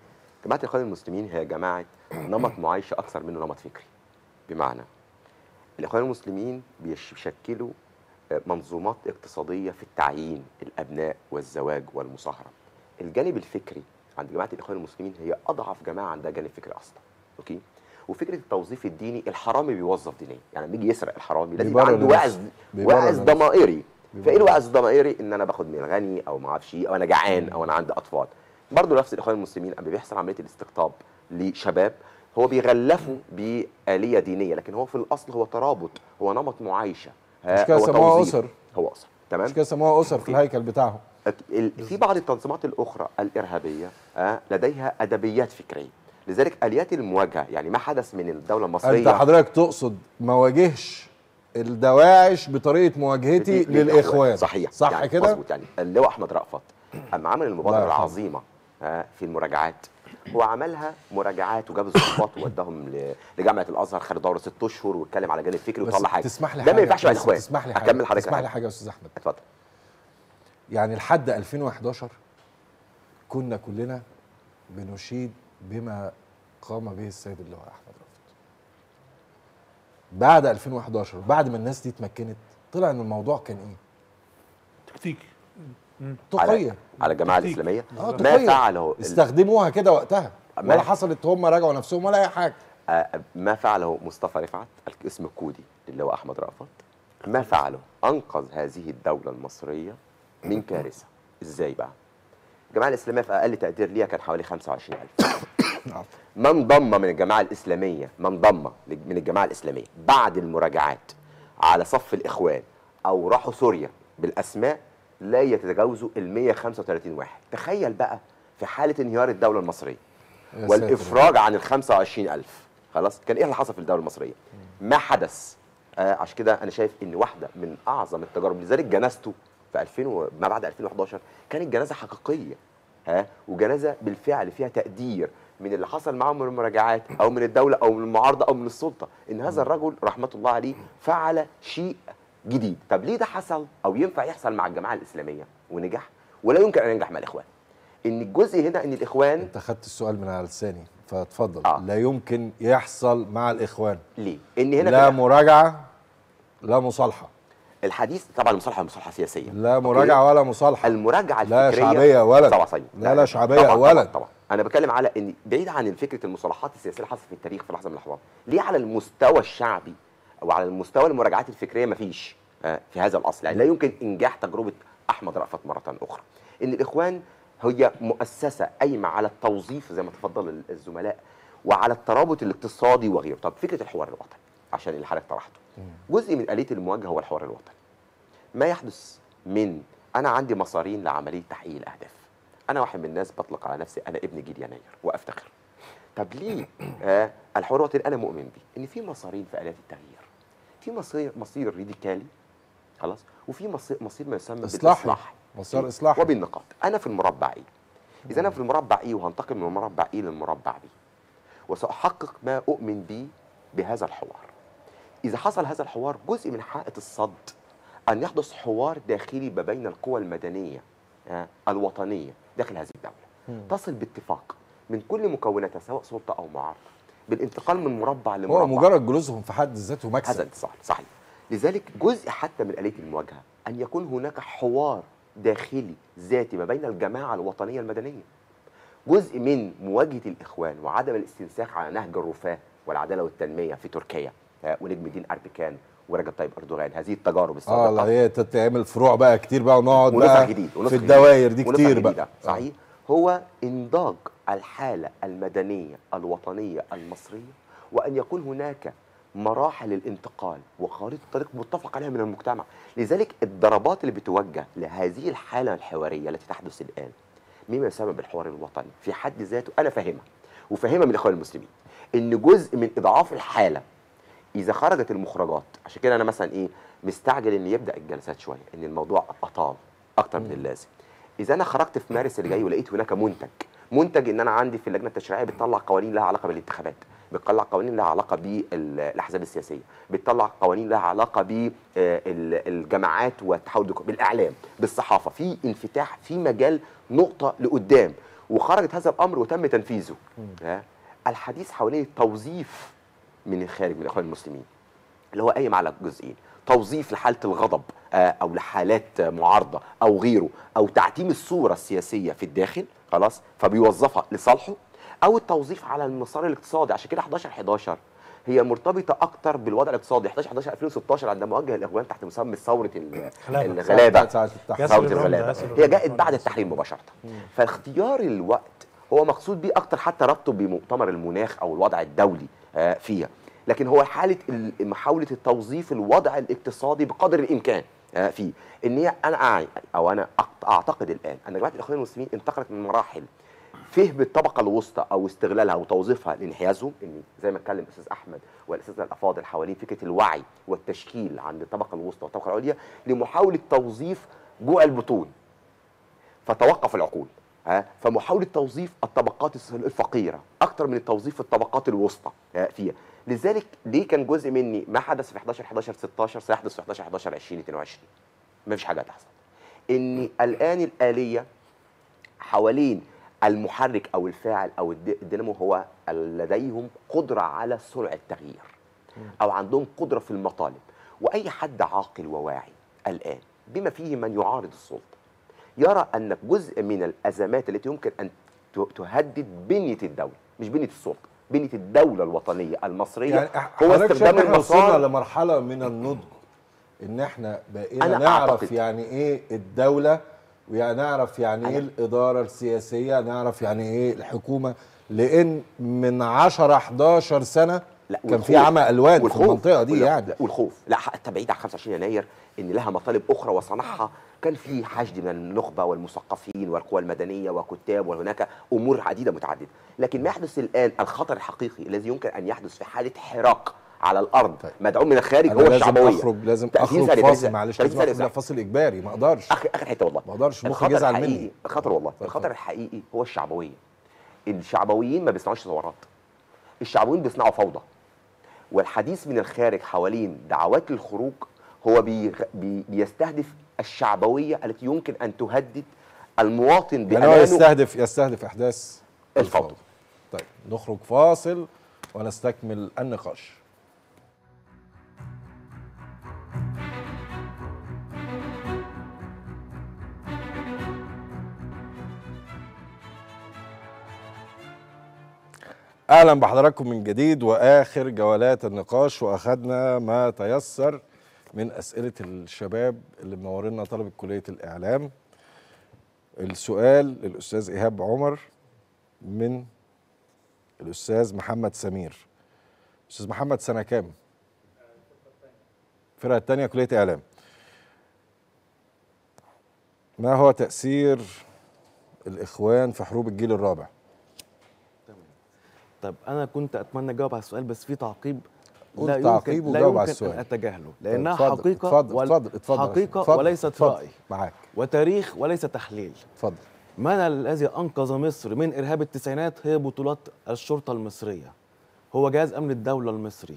جماعه الاخوان المسلمين هي جماعه نمط معايشه اكثر منه نمط فكري بمعنى الإخوان المسلمين بيشكلوا آه، منظومات اقتصادية في التعيين الأبناء والزواج والمصاهرة الجانب الفكري عند جماعة الإخوان المسلمين هي أضعف جماعة عندها جانب فكري أصلا أوكي وفكره التوظيف الديني الحرامي بيوظف دينيا يعني بيجي يسرق الحرامي لازم عنده وعز وعز ضمائري فايه الوعز الضمائري ان انا باخد من الغني او ما اعرفش ايه او انا جعان او انا عندي اطفال برضه نفس الاخوان المسلمين اما بيحصل عمليه الاستقطاب لشباب هو بيغلفه بآلية دينية لكن هو في الأصل هو ترابط هو نمط معايشة مش كده سموها أسر هو أسر تمام مش كده سموها أسر في الهيكل بتاعهم في بعض التنظيمات الأخرى الإرهابية لديها أدبيات فكرية لذلك اليات المواجهه يعني ما حدث من الدوله المصريه انت حضرتك تقصد ما واجهش الدواعش بطريقه مواجهتي للاخوان صحيح صح يعني كده يعني اللواء احمد رأفت اما عمل المبادره العظيمه في المراجعات وعملها مراجعات وجاب الظباط ووداهم لجامعه الازهر خد دوره ست اشهر واتكلم على جانب فكري وطلع حاجه تسمح لي ده ما ينفعش مع الاخوان تسمح لي حاجه اكمل حضرتك تسمح لي حاجه يا استاذ احمد اتفضل يعني لحد 2011 كنا كلنا بنشيد بما قام به السيد اللي هو احمد رفض بعد 2011 بعد ما الناس دي اتمكنت طلع ان الموضوع كان ايه تكتيكي تقيه على الجماعه الاسلاميه آه، ما فعله استخدموها كده وقتها ولا حصلت هم راجعوا نفسهم ولا اي حاجه آه، ما فعله مصطفى رفعت الاسم الكودي اللي هو احمد رأفت ما فعله انقذ هذه الدوله المصريه من كارثه ازاي بقى الجماعه الاسلاميه في اقل تقدير ليها كان حوالي 25000 [coughs] من ضم من الجماعه الاسلاميه من ضم من الجماعه الاسلاميه بعد المراجعات على صف الاخوان او راحوا سوريا بالاسماء لا يتجاوزوا ال 135 واحد تخيل بقى في حاله انهيار الدوله المصريه والافراج عن ال 25000 خلاص كان ايه اللي حصل في الدوله المصريه ما حدث آه عشان كده انا شايف ان واحده من اعظم التجارب لذلك جنازته في 2000 وما بعد 2011 كانت جنازه حقيقيه ها وجنازه بالفعل فيها تقدير من اللي حصل معاهم من المراجعات او من الدوله او من المعارضه او من السلطه ان هذا الرجل رحمه الله عليه فعل شيء جديد طب ليه ده حصل او ينفع يحصل مع الجماعه الاسلاميه ونجح ولا يمكن ان ينجح مع الاخوان ان الجزء هنا ان الاخوان انت خدت السؤال من على لساني فاتفضل آه. لا يمكن يحصل مع الاخوان ليه ان هنا لا مراجعه لا مصالحه الحديث طبعا المصالحه مصالحه سياسيه لا مراجعه ولا مصالحه المراجعه الفكريه لا شعبيه ولا طبعا لا لا, لا شعبيه اولا طبعا, طبعا انا بتكلم على ان بعيد عن فكره المصالحات السياسيه اللي حصلت في التاريخ في لحظه من اللحظات ليه على المستوى الشعبي وعلى المستوى المراجعات الفكريه مفيش آه، في هذا الاصل يعني لا يمكن انجاح تجربه احمد رأفت مره اخرى ان الاخوان هي مؤسسه قايمه على التوظيف زي ما تفضل الزملاء وعلى الترابط الاقتصادي وغيره طب فكره الحوار الوطني عشان اللي حضرتك طرحته جزء من اليه المواجهه هو الحوار الوطني ما يحدث من انا عندي مسارين لعمليه تحقيق الاهداف انا واحد من الناس بطلق على نفسي انا ابن جيل يناير وافتخر طب ليه آه الحوار الوطني انا مؤمن بيه ان في مسارين في الات التغيير في مصير مصير ريديكالي خلاص وفي مصير مصير ما يسمى بالاصلاح مصير اصلاح وبالنقاط انا في المربع ايه اذا انا في المربع ايه وهنتقل من المربع ايه للمربع بي وساحقق ما اؤمن به بهذا الحوار اذا حصل هذا الحوار جزء من حائط الصد ان يحدث حوار داخلي ما بين القوى المدنيه آه، الوطنيه داخل هذه الدوله تصل باتفاق من كل مكوناتها سواء سلطه او معارضه بالانتقال من مربع لمربع هو مجرد جلوسهم في حد ذاته مكسب حد صح صحيح لذلك جزء حتى من آلية المواجهة أن يكون هناك حوار داخلي ذاتي ما بين الجماعة الوطنية المدنية جزء من مواجهة الإخوان وعدم الاستنساخ على نهج الرفاه والعدالة والتنمية في تركيا آه، ونجم الدين أربكان ورجب طيب اردوغان هذه التجارب آه، السابقه اه هي تتعمل فروع بقى كتير بقى ونقعد بقى جديد. في الدوائر دي كتير بقى صحيح هو انضاج الحالة المدنية الوطنية المصرية وأن يكون هناك مراحل الانتقال وخريطة طريق متفق عليها من المجتمع لذلك الضربات اللي بتوجه لهذه الحالة الحوارية التي تحدث الآن مما يسمى بالحوار الوطني في حد ذاته أنا فاهمها وفاهمها من الإخوان المسلمين إن جزء من إضعاف الحالة إذا خرجت المخرجات عشان كده أنا مثلا إيه مستعجل إن يبدأ الجلسات شوية إن الموضوع أطال أكتر من اللازم اذا انا خرجت في مارس اللي جاي ولقيت هناك منتج منتج ان انا عندي في اللجنه التشريعيه بتطلع قوانين لها علاقه بالانتخابات بتطلع قوانين لها علاقه بالاحزاب السياسيه بتطلع قوانين لها علاقه بالجماعات آه، والتحول بالاعلام بالصحافه في انفتاح في مجال نقطه لقدام وخرجت هذا الامر وتم تنفيذه الحديث حوالين التوظيف من الخارج من الاخوان المسلمين اللي هو قايم على جزئين توظيف لحاله الغضب آه، او لحالات معارضه او غيره او تعتيم الصوره السياسيه في الداخل خلاص فبيوظفها لصالحه او التوظيف على المسار الاقتصادي عشان كده 11 11 هي مرتبطه اكتر بالوضع الاقتصادي 11 11 2016 عندما وجه الاخوان تحت مسمى ثوره الغلابه ثوره الغلابه هي جاءت بعد التحريم مباشره فاختيار الوقت هو مقصود بيه اكتر حتى ربطه بمؤتمر المناخ او الوضع الدولي آه، فيها لكن هو حاله محاوله التوظيف الوضع الاقتصادي بقدر الامكان آه، فيه ان هي انا أعي او انا اعتقد الان ان جماعه الاخوان المسلمين انتقلت من مراحل فهم الطبقه الوسطى او استغلالها وتوظيفها لانحيازهم ان زي ما اتكلم الاستاذ احمد والاستاذ الافاضل حوالين فكره الوعي والتشكيل عند الطبقه الوسطى والطبقه العليا لمحاوله توظيف جوع البطون فتوقف العقول ها آه، فمحاوله توظيف الطبقات الفقيره اكثر من التوظيف الطبقات الوسطى آه، فيها لذلك دي كان جزء مني ما حدث في 11 11 16 سيحدث في 11 11 20 22 مفيش حاجه هتحصل ان الان الاليه حوالين المحرك او الفاعل او الدينامو هو لديهم قدره على صنع التغيير او عندهم قدره في المطالب واي حد عاقل وواعي الان بما فيه من يعارض السلطه يرى ان جزء من الازمات التي يمكن ان تهدد بنيه الدوله مش بنيه السلطه بنيه الدوله الوطنيه المصريه يعني هو استخدام المسار لمرحله من النضج ان احنا بقينا نعرف أعتقد. يعني ايه الدوله ويعني نعرف يعني ايه الاداره السياسيه نعرف يعني ايه الحكومه لان من 10 11 سنه لا كان في عمى الوان والخوف. في المنطقه دي يعني لا والخوف لا حتى بعيد عن 25 يناير ان لها مطالب اخرى وصنعها كان في حشد من النخبه والمثقفين والقوى المدنيه وكتاب وهناك امور عديده متعدده لكن ما يحدث الان الخطر الحقيقي الذي يمكن ان يحدث في حاله حراك على الارض طيب. مدعوم من الخارج هو الشعبويه لازم اخرج لازم اخرج فاصل معلش لازم اخرج فاصل اجباري ما اقدرش اخر اخر حته والله ما اقدرش مخي يزعل مني الخطر والله الخطر الحقيقي هو الشعبويه الشعبويين ما بيصنعوش ثورات الشعبويين بيصنعوا فوضى والحديث من الخارج حوالين دعوات الخروج هو بيستهدف الشعبويه التي يمكن ان تهدد المواطن بأنه يعني هو يستهدف يستهدف احداث الفوضى طيب نخرج فاصل ونستكمل النقاش اهلا بحضراتكم من جديد واخر جولات النقاش واخذنا ما تيسر من اسئله الشباب اللي منورنا طلبه كليه الاعلام السؤال للاستاذ ايهاب عمر من الاستاذ محمد سمير استاذ محمد سنه كام الفرقه الثانيه كليه اعلام ما هو تاثير الاخوان في حروب الجيل الرابع طب انا كنت اتمنى اجاوب على السؤال بس في تعقيب لا تعقيب وجاوب على السؤال. ان اتجاهله طيب، لانها طيب حقيقه اتفضل وال... اتفضل اتفضل حقيقه اتفضل وليست اتفضل راي معاك وتاريخ وليس تحليل اتفضل من الذي انقذ مصر من ارهاب التسعينات هي بطولات الشرطه المصريه هو جهاز امن الدوله المصري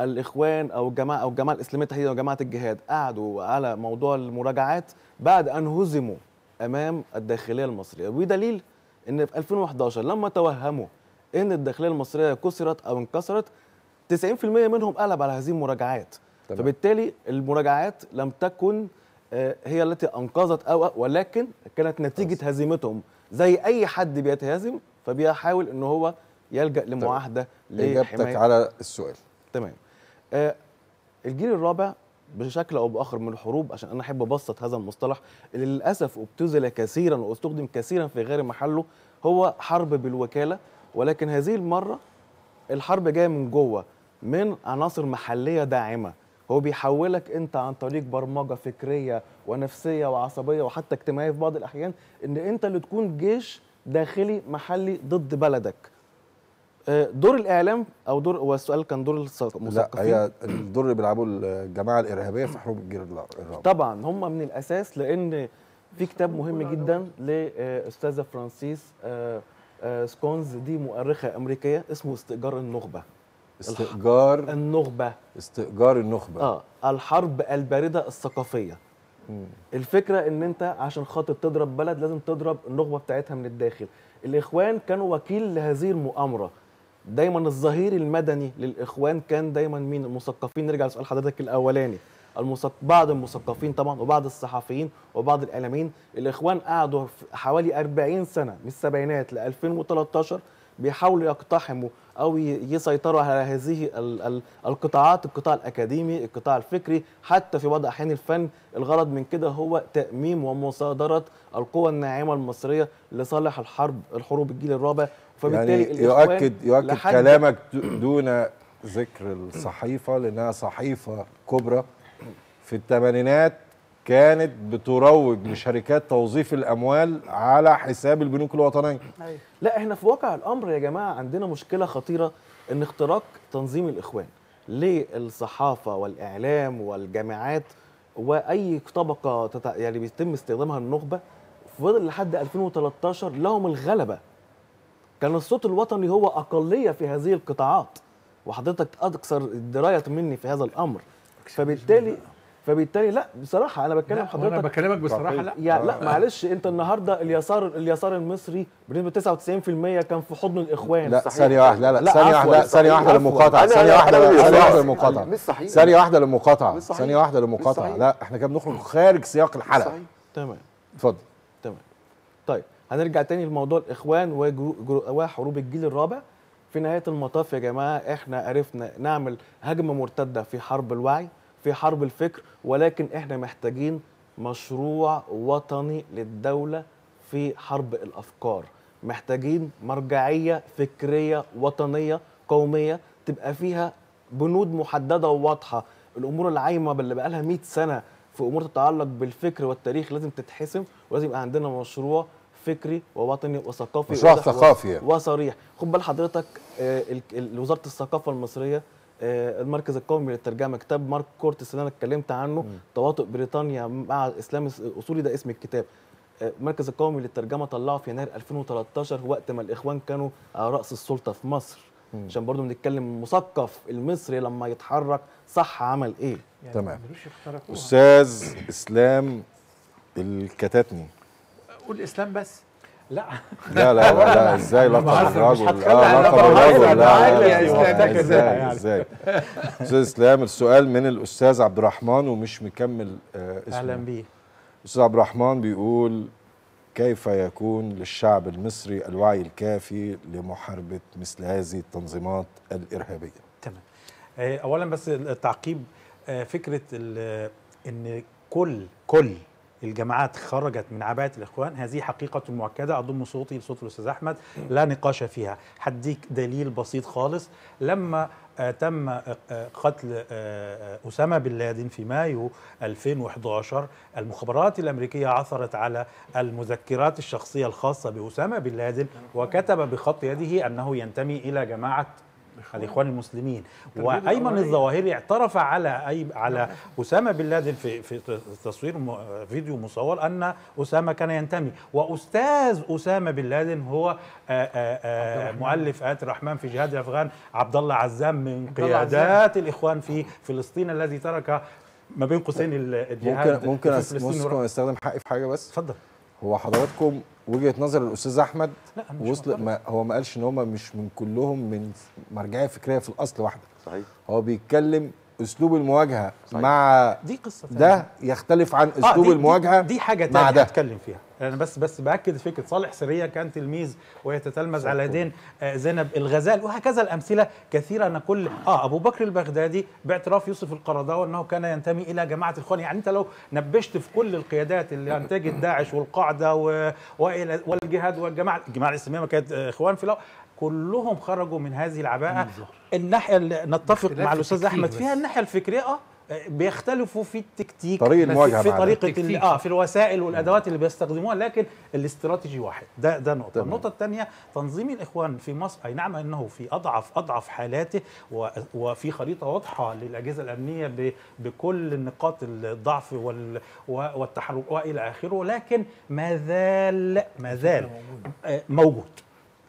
الاخوان او الجماعه او الجماعه الاسلاميه التحديدا وجماعه الجهاد قعدوا على موضوع المراجعات بعد ان هزموا امام الداخليه المصريه بدليل ان في 2011 لما توهموا ان الداخليه المصريه كسرت او انكسرت 90% منهم قلب على هذه المراجعات طبعا. فبالتالي المراجعات لم تكن آه، هي التي انقذت او ولكن كانت نتيجه طبعا. هزيمتهم زي اي حد بيتهزم فبيحاول ان هو يلجا لمعاهده اجابتك على السؤال تمام آه، الجيل الرابع بشكل او باخر من الحروب عشان انا احب ابسط هذا المصطلح اللي للاسف ابتذل كثيرا واستخدم كثيرا في غير محله هو حرب بالوكاله ولكن هذه المره الحرب جايه من جوه من عناصر محليه داعمه هو بيحولك انت عن طريق برمجه فكريه ونفسيه وعصبيه وحتى اجتماعيه في بعض الاحيان ان انت اللي تكون جيش داخلي محلي ضد بلدك آه، دور الاعلام او دور هو السؤال كان دور المثقفين لا هي الدور اللي بيلعبوه الجماعه الارهابيه في حروب الجيل الرابع طبعا هم من الاساس لان في كتاب مهم جدا لاستاذه فرانسيس آه، آه، سكونز دي مؤرخه امريكيه اسمه استئجار النخبه استئجار النخبه استئجار النخبه اه الحرب البارده الثقافيه مم. الفكره ان انت عشان خاطر تضرب بلد لازم تضرب النخبه بتاعتها من الداخل الاخوان كانوا وكيل لهذه المؤامره دايما الظهير المدني للاخوان كان دايما مين المثقفين نرجع لسؤال حضرتك الاولاني المثق... بعض المثقفين طبعا وبعض الصحفيين وبعض الاعلاميين الاخوان قعدوا حوالي 40 سنه من السبعينات ل 2013 بيحاولوا يقتحموا او يسيطروا على هذه القطاعات القطاع الاكاديمي القطاع الفكري حتى في بعض احيان الفن الغرض من كده هو تاميم ومصادره القوى الناعمه المصريه لصالح الحرب الحروب الجيل الرابع فبالتالي يعني يؤكد يؤكد كلامك دون ذكر الصحيفه لانها صحيفه كبرى في الثمانينات كانت بتروج لشركات توظيف الاموال على حساب البنوك الوطنيه أيوة. لا احنا في واقع الامر يا جماعه عندنا مشكله خطيره ان اختراق تنظيم الاخوان للصحافه والاعلام والجامعات واي طبقه تتع... يعني بيتم استخدامها النخبه فضل لحد 2013 لهم الغلبه كان الصوت الوطني هو اقليه في هذه القطاعات وحضرتك اكثر درايه مني في هذا الامر فبالتالي فبالتالي لا بصراحه انا بتكلم حضرتك انا بكلمك بصراحه لا يعني لا آه. معلش انت النهارده اليسار اليسار المصري بنسبه 99% كان في حضن الاخوان لا ثانيه واحده لا لا ثانيه واحده ثانيه واحده للمقاطعه ثانيه واحده ثانيه واحده للمقاطعه ثانيه واحده للمقاطعه ثانيه واحده للمقاطعه لا احنا كده بنخرج خارج سياق الحلقه تمام اتفضل تمام طيب هنرجع تاني لموضوع الاخوان وحروب الجيل الرابع في نهايه المطاف يا جماعه احنا عرفنا نعمل هجمه مرتده في حرب الوعي في حرب الفكر ولكن احنا محتاجين مشروع وطني للدولة في حرب الأفكار محتاجين مرجعية فكرية وطنية قومية تبقى فيها بنود محددة وواضحة الأمور العايمة اللي بقالها 100 سنة في أمور تتعلق بالفكر والتاريخ لازم تتحسم ولازم يبقى عندنا مشروع فكري ووطني وثقافي مشروع ثقافي يعني. وصريح خد بال حضرتك آه، وزارة الثقافة المصرية آه، المركز القومي للترجمه كتاب مارك كورتس اللي انا اتكلمت عنه تواطؤ بريطانيا مع الاسلام الاصولي ده اسم الكتاب آه، المركز القومي للترجمه طلعه في يناير 2013 وقت ما الاخوان كانوا على راس السلطه في مصر عشان برضو بنتكلم مثقف المصري لما يتحرك صح عمل ايه يعني تمام استاذ اسلام الكتاتني قول اسلام بس لا لا لا لا ازاي لقب الرجل آه، لا لقب الرجل لا لا يعني ازاي يعني. ازاي استاذ اسلام السؤال من الاستاذ عبد الرحمن ومش مكمل آه، اسمه اهلا بيه استاذ عبد الرحمن بيقول كيف يكون للشعب المصري الوعي الكافي لمحاربه مثل هذه التنظيمات الارهابيه تمام آه، اولا بس التعقيب فكره ان كل كل الجماعات خرجت من عباءة الإخوان هذه حقيقة مؤكدة أضم صوتي لصوت الأستاذ أحمد لا نقاش فيها هديك دليل بسيط خالص لما آه، تم آه، آه، قتل أسامة بن لادن في مايو 2011 المخابرات الأمريكية عثرت على المذكرات الشخصية الخاصة بأسامة بن لادن نعم. وكتب بخط يده أنه ينتمي إلى جماعة الاخوان المسلمين وايمن إيه؟ الظواهري اعترف على أي على اسامه بن لادن في في تصوير فيديو مصور ان اسامه كان ينتمي واستاذ اسامه بن لادن هو آه، آه، آه، مؤلف ايات الرحمن في جهاد الافغان عبد الله عزام من قيادات الاخوان في فلسطين الذي ترك ما بين قوسين الجهاد ممكن ممكن استخدم حقي في حاجه بس اتفضل هو حضراتكم وجهه نظر الاستاذ احمد لا وصل ما هو ما قالش ان هم مش من كلهم من مرجعيه فكريه في الاصل واحده صحيح هو بيتكلم اسلوب المواجهه صحيح. مع دي قصه ده يختلف عن آه، اسلوب آه دي المواجهه دي, دي حاجه تانية هتكلم فيها انا بس بس باكد فكره صالح سريه كان تلميذ ويتتلمذ على يدين آه، زينب الغزال وهكذا الامثله كثيره ان كل اه ابو بكر البغدادي باعتراف يوسف القرضاوي انه كان ينتمي الى جماعه الاخوان يعني انت لو نبشت في كل القيادات اللي انتجت داعش والقاعده و... والى والجهاد والجماعه الجماعه الاسلاميه ما كانت آه، اخوان في الاول كلهم خرجوا من هذه العباءه الناحيه اللي نتفق مع الاستاذ احمد فيها الناحيه الفكريه اه بيختلفوا في التكتيك طريق المواجهه في طريقه اه في الوسائل والادوات اللي بيستخدموها لكن الاستراتيجي واحد ده ده نقطه طبعا. النقطه الثانيه تنظيم الاخوان في مصر اي نعم انه في اضعف اضعف حالاته وفي خريطه واضحه للاجهزه الامنيه بكل نقاط الضعف والتحرك والى اخره لكن ما زال ما زال آه، موجود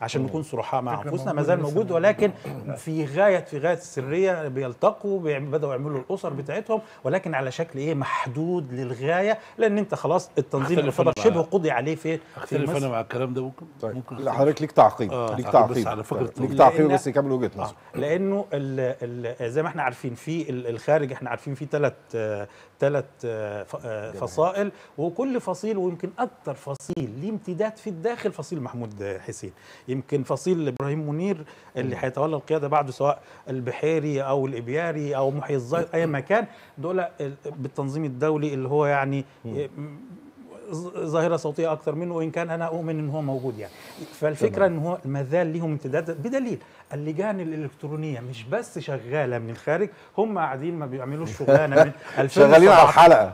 عشان نكون صرحاء مع انفسنا ما زال موجود ولكن في غايه في غايه السريه بيلتقوا بداوا يعملوا الاسر بتاعتهم ولكن على شكل ايه محدود للغايه لان انت خلاص التنظيم الفضل شبه قضي عليه في اختلف انا مع الكلام ده ممكن طيب. ممكن لا حضرتك ليك تعقيب آه. ليك تعقيب آه، بس على فكره ليك تعقيب بس يكمل وجهه نظر آه. لانه زي ما احنا عارفين في الخارج احنا عارفين في ثلاث ثلاث آه، آه، فصائل وكل فصيل ويمكن اكثر فصيل ليه امتداد في الداخل فصيل محمود حسين يمكن فصيل ابراهيم منير اللي هيتولى القياده بعده سواء البحيري او الابياري او محي الزايد اي مكان دول آه، بالتنظيم الدولي اللي هو يعني ظاهره صوتيه اكثر منه وان كان انا اؤمن ان هو موجود يعني فالفكره ان هو ما زال ليهم امتداد بدليل اللجان الالكترونيه مش بس شغاله من الخارج هم قاعدين ما بيعملوش شغلانه من 2000 [laughs] شغالين على الحلقه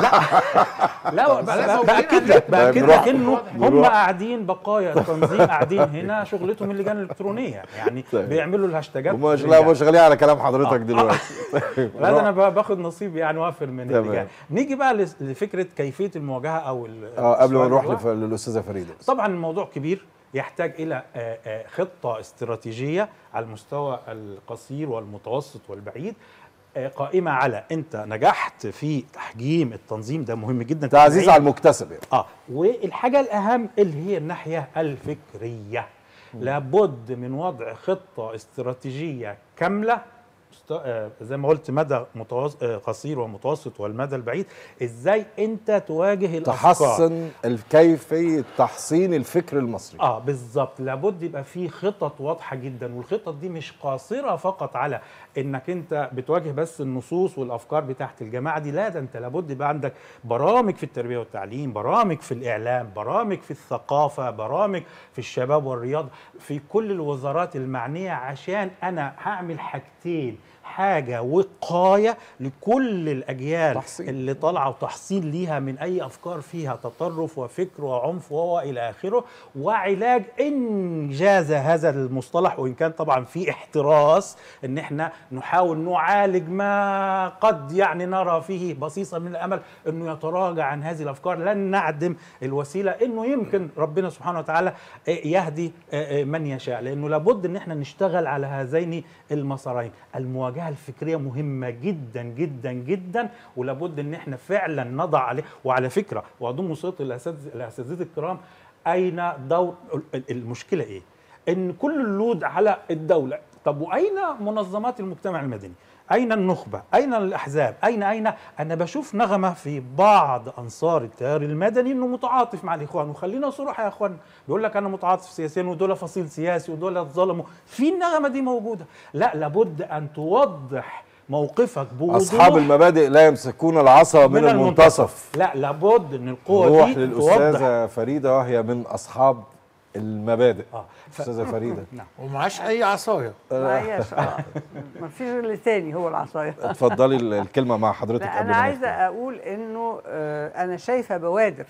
لا لا باكد لك باكد لك انه هم قاعدين بقايا التنظيم قاعدين هنا شغلتهم اللجان الالكترونيه يعني طيب. بيعملوا الهاشتاجات هم لا شغالين على كلام حضرتك آه. دلوقتي [laughs] لا انا طيب. باخد نصيب يعني وافر من اللجان نيجي بقى لفكره كيفيه المواجهه او اه قبل ما نروح للاستاذه فريده طبعا الموضوع كبير يحتاج الى آه، آه، خطه استراتيجيه على المستوى القصير والمتوسط والبعيد آه، قائمه على انت نجحت في تحجيم التنظيم ده مهم جدا تعزيز على المكتسب يعني. اه والحاجه الاهم اللي هي الناحيه الفكريه لابد من وضع خطه استراتيجيه كامله آه، زي ما قلت مدى متوز... آه، قصير ومتوسط والمدى البعيد ازاي انت تواجه تحسن كيفيه تحصين الفكر المصري اه بالظبط لابد يبقى في خطط واضحه جدا والخطط دي مش قاصره فقط على انك انت بتواجه بس النصوص والافكار بتاعت الجماعه دي لا ده انت لابد يبقى عندك برامج في التربيه والتعليم برامج في الاعلام برامج في الثقافه برامج في الشباب والرياضه في كل الوزارات المعنيه عشان انا هعمل حاجتين حاجه وقايه لكل الاجيال تحصيل. اللي طالعه وتحصيل ليها من اي افكار فيها تطرف وفكر وعنف والى اخره وعلاج ان جاز هذا المصطلح وان كان طبعا في احتراس ان احنا نحاول نعالج ما قد يعني نرى فيه بصيصه من الامل انه يتراجع عن هذه الافكار لن نعدم الوسيله انه يمكن ربنا سبحانه وتعالى يهدي من يشاء لانه لابد ان احنا نشتغل على هذين المسارين المواجهه المراجعه الفكريه مهمه جدا جدا جدا ولابد ان احنا فعلا نضع عليه وعلى فكره واضم صوت الاساتذه الكرام اين دور المشكله ايه؟ ان كل اللود على الدوله طب واين منظمات المجتمع المدني؟ أين النخبة؟ أين الأحزاب؟ أين أين؟ أنا بشوف نغمة في بعض أنصار التيار المدني إنه متعاطف مع الإخوان وخلينا صراحة يا إخوان بيقول لك أنا متعاطف سياسيا ودول فصيل سياسي ودول اتظلموا في النغمة دي موجودة لا لابد أن توضح موقفك بوضوح اصحاب المبادئ لا يمسكون العصا من, من المنتصف لا لابد ان القوه دي نروح للاستاذه فريده وهي من اصحاب المبادئ آه. استاذه فريده [laughs] نعم ومعاش اي عصايه معياش اه [laughs] ما فيش غير تاني هو العصايه [laughs] اتفضلي الكلمه مع حضرتك انا عايزه اقول انه آه، انا شايفه بوادر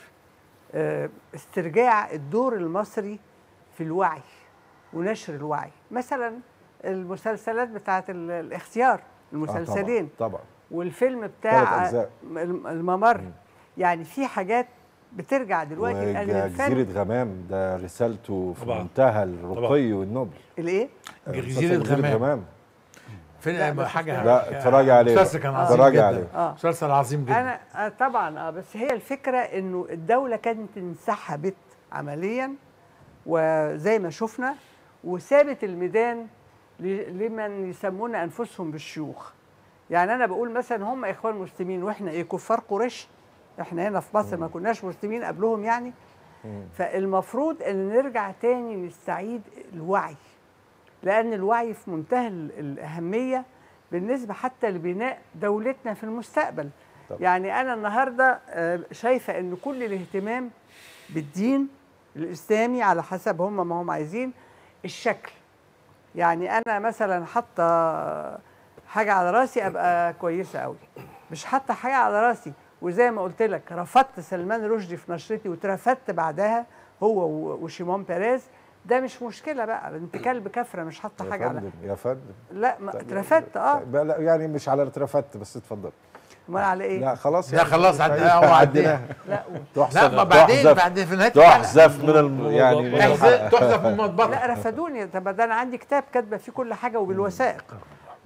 آه، استرجاع الدور المصري في الوعي ونشر الوعي مثلا المسلسلات بتاعه الاختيار آه، المسلسلين آه طبعا, طبعا والفيلم بتاع الممر يعني في حاجات بترجع دلوقتي الاجر جزيره غمام ده رسالته في طبعا. منتهى الرقي والنبل الايه؟ آه، جزيره غمام, غمام. فين حاجه لا اتفرج عليه مسلسل كان عظيم اتفرج عليه آه. مسلسل عظيم جدا انا آه، طبعا اه بس هي الفكره انه الدوله كانت انسحبت عمليا وزي ما شفنا وسابت الميدان لمن يسمون انفسهم بالشيوخ يعني انا بقول مثلا هم اخوان مسلمين واحنا ايه كفار قريش احنا هنا في مصر ما كناش مسلمين قبلهم يعني فالمفروض ان نرجع تاني نستعيد الوعي لان الوعي في منتهى الاهميه بالنسبه حتى لبناء دولتنا في المستقبل طبعا. يعني انا النهارده آه، شايفه ان كل الاهتمام بالدين الاسلامي على حسب هم ما هم عايزين الشكل يعني انا مثلا حاطه حاجه على راسي ابقى كويسه قوي مش حاطه حاجه على راسي وزي ما قلت لك رفضت سلمان رشدي في نشرتي واترفدت بعدها هو وشيمون بيريز ده مش مشكله بقى انت كلب كفره مش حاطه حاجه على يا فندم لا ما طيب، اترفدت طيب، اه لا يعني مش على اترفدت بس اتفضل امال على ايه؟ لا خلاص لا يعني خلاص عديناها [laughs] لا تحذف لا بعدين بعد في نهايه تحذف من الم... [laughs] يعني تحذف من المطبخ لا رفدوني طب ده انا عندي كتاب كاتبه فيه كل حاجه وبالوثائق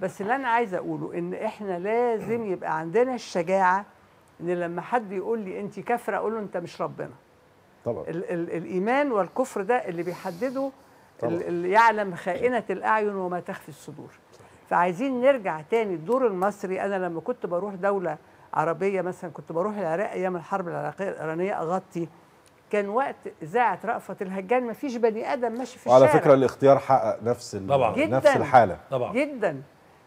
بس اللي انا عايز اقوله ان احنا لازم يبقى عندنا الشجاعه ان لما حد يقول لي انت كافره اقول له انت مش ربنا طبعا ال ال الايمان والكفر ده اللي بيحدده ال اللي يعلم خائنه الاعين وما تخفي الصدور فعايزين نرجع تاني الدور المصري انا لما كنت بروح دوله عربيه مثلا كنت بروح العراق ايام الحرب العراقيه الايرانيه اغطي كان وقت اذاعه رأفت الهجان ما فيش بني ادم ماشي في الشارع على فكره الاختيار حقق نفس طبعا. نفس الحاله طبعا جدا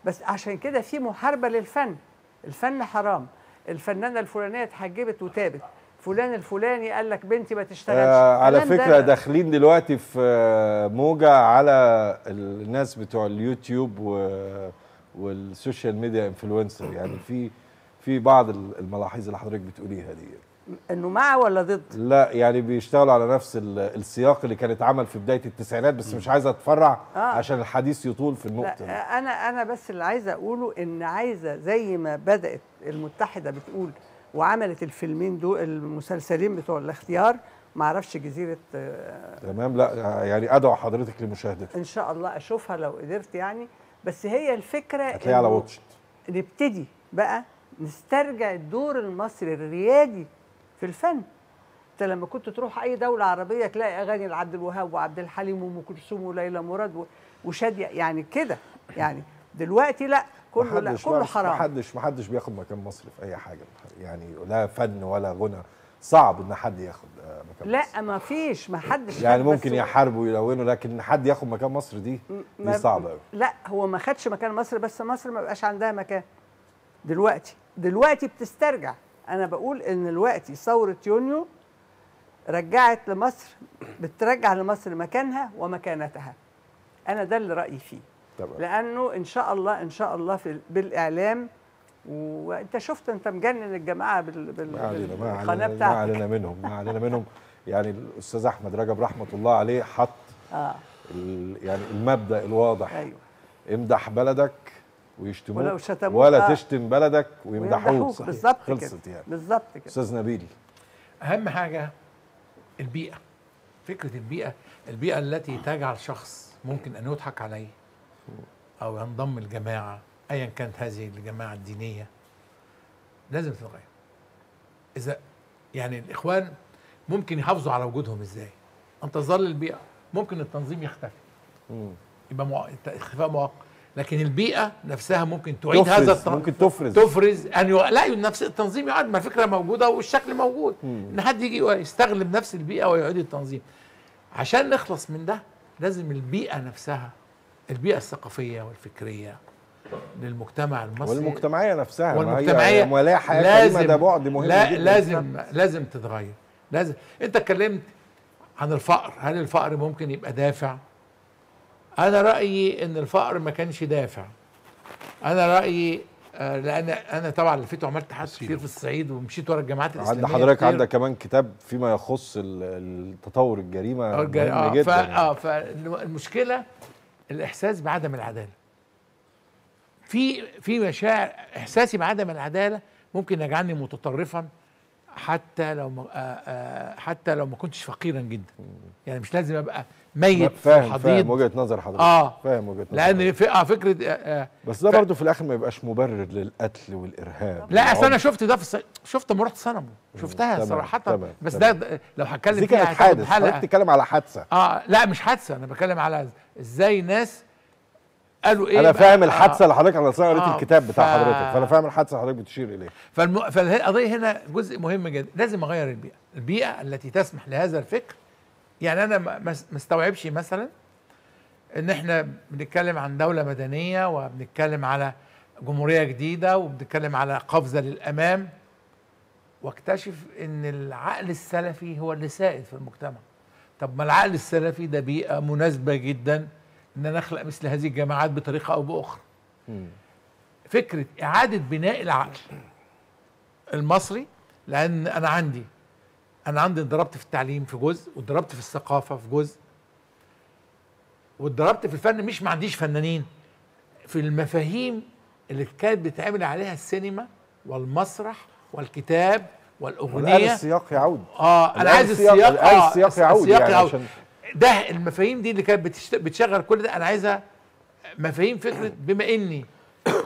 بس عشان كده في محاربه للفن الفن حرام الفنانه الفلانيه اتحجبت وتابت فلان الفلاني قال لك بنتي ما تشتغلش آه على فكره داخلين دلوقتي في آه، موجه على الناس بتوع اليوتيوب و والسوشيال ميديا انفلونسر يعني في في بعض الملاحظ اللي حضرتك بتقوليها دي انه مع ولا ضد؟ لا يعني بيشتغلوا على نفس السياق اللي كان اتعمل في بدايه التسعينات بس مش عايزه اتفرع آه. عشان الحديث يطول في النقطه لا انا انا بس اللي عايزه اقوله ان عايزه زي ما بدات المتحده بتقول وعملت الفيلمين دول المسلسلين بتوع الاختيار ما اعرفش جزيره آه، تمام لا يعني ادعو حضرتك لمشاهدتها ان شاء الله اشوفها لو قدرت يعني بس هي الفكره هتلاقيها على واتشت نبتدي بقى نسترجع الدور المصري الريادي في الفن انت لما كنت تروح اي دوله عربيه تلاقي اغاني لعبد الوهاب وعبد الحليم وام كلثوم وليلى مراد وشاديه يعني كده يعني دلوقتي لا كله لا كله حرام محدش محدش بياخد مكان مصر في اي حاجه يعني لا فن ولا غنى صعب ان حد ياخد آه، مكان لا مصر. ما فيش ما حدش يعني ممكن يحاربوا ويلونوا لكن حد ياخد مكان مصر دي دي صعبه قوي لا هو ما خدش مكان مصر بس مصر ما بقاش عندها مكان دلوقتي دلوقتي بتسترجع انا بقول ان دلوقتي ثوره يونيو رجعت لمصر بترجع لمصر مكانها ومكانتها انا ده اللي رايي فيه طبعا. لانه ان شاء الله ان شاء الله في بالاعلام وانت شفت انت مجنن الجماعه بال... بال... بالقناه بتاعتك ما علينا منهم ما علينا منهم يعني الاستاذ احمد رجب رحمه الله عليه حط آه. ال... يعني المبدا الواضح أيوة. امدح بلدك ويشتموك ولا, شتموك ولا آه. تشتم بلدك ويمدحوك بالظبط كده خلصت يعني بالظبط كده استاذ نبيل اهم حاجه البيئه فكره البيئه البيئه التي تجعل شخص ممكن ان يضحك عليه او ينضم الجماعه ايا كانت هذه الجماعه الدينيه لازم تتغير اذا يعني الاخوان ممكن يحافظوا على وجودهم ازاي ان تظل البيئه ممكن التنظيم يختفي يبقى اختفاء مؤقت لكن البيئه نفسها ممكن تعيد تفرز هذا التنظيم ممكن تفرز تفرز ان يعني يو... لا نفس التنظيم يعاد ما الفكره موجوده والشكل موجود مم. ان حد يجي يستغلب نفس البيئه ويعيد التنظيم عشان نخلص من ده لازم البيئه نفسها البيئه الثقافيه والفكريه للمجتمع المصري والمجتمعيه نفسها والمجتمعيه ولا حياه لازم ده بعد مهم لا جدا لازم لازم تتغير لازم انت اتكلمت عن الفقر هل الفقر ممكن يبقى دافع انا رايي ان الفقر ما كانش دافع انا رايي آه، لان انا طبعا لفيت وعملت حاجات كتير في الصعيد ومشيت ورا الجامعات الاسلاميه عند حضرتك عندك كمان كتاب فيما يخص التطور الجريمه آه جدا يعني. اه فالمشكله الاحساس بعدم العداله في في مشاعر احساسي بعدم العداله ممكن يجعلني متطرفا حتى لو ما آه، آه، حتى لو ما كنتش فقيرا جدا يعني مش لازم ابقى ميت فاهم حضيض فاهم وجهه نظر حضرتك اه فاهم وجهه نظر لان في اه فكره آه،, آه بس ده ف... برضه في الاخر ما يبقاش مبرر للقتل والارهاب لا اصل انا شفت ده في شفت لما رحت سينما شفتها تمام صراحه تمام بس تمام ده لو هتكلم فيها كانت حادث حضرتك بتتكلم على حادثه اه لا مش حادثه انا بتكلم على ازاي ناس قالوا ايه انا فاهم الحادثه آه اللي حضرتك انا اصلا قريت آه الكتاب بتاع ف... حضرتك فانا فاهم الحادثه اللي حضرتك بتشير اليها فالم... فالقضيه هنا جزء مهم جدا لازم اغير البيئه البيئه التي تسمح لهذا الفكر يعني انا ما استوعبش مثلا ان احنا بنتكلم عن دوله مدنيه وبنتكلم على جمهوريه جديده وبنتكلم على قفزه للامام واكتشف ان العقل السلفي هو اللي سائد في المجتمع طب ما العقل السلفي ده بيئه مناسبه جدا ان انا اخلق مثل هذه الجماعات بطريقه او باخرى فكره اعاده بناء العقل المصري لان انا عندي انا عندي اتضربت في التعليم في جزء واتضربت في الثقافه في جزء واتضربت في الفن مش ما عنديش فنانين في المفاهيم اللي كانت بتعمل عليها السينما والمسرح والكتاب والاغنيه السياق يعود اه انا عايز السياق اه السياق يعود السياق يعني يعود عشان ده المفاهيم دي اللي كانت بتشغل كل ده انا عايزها مفاهيم فكره بما اني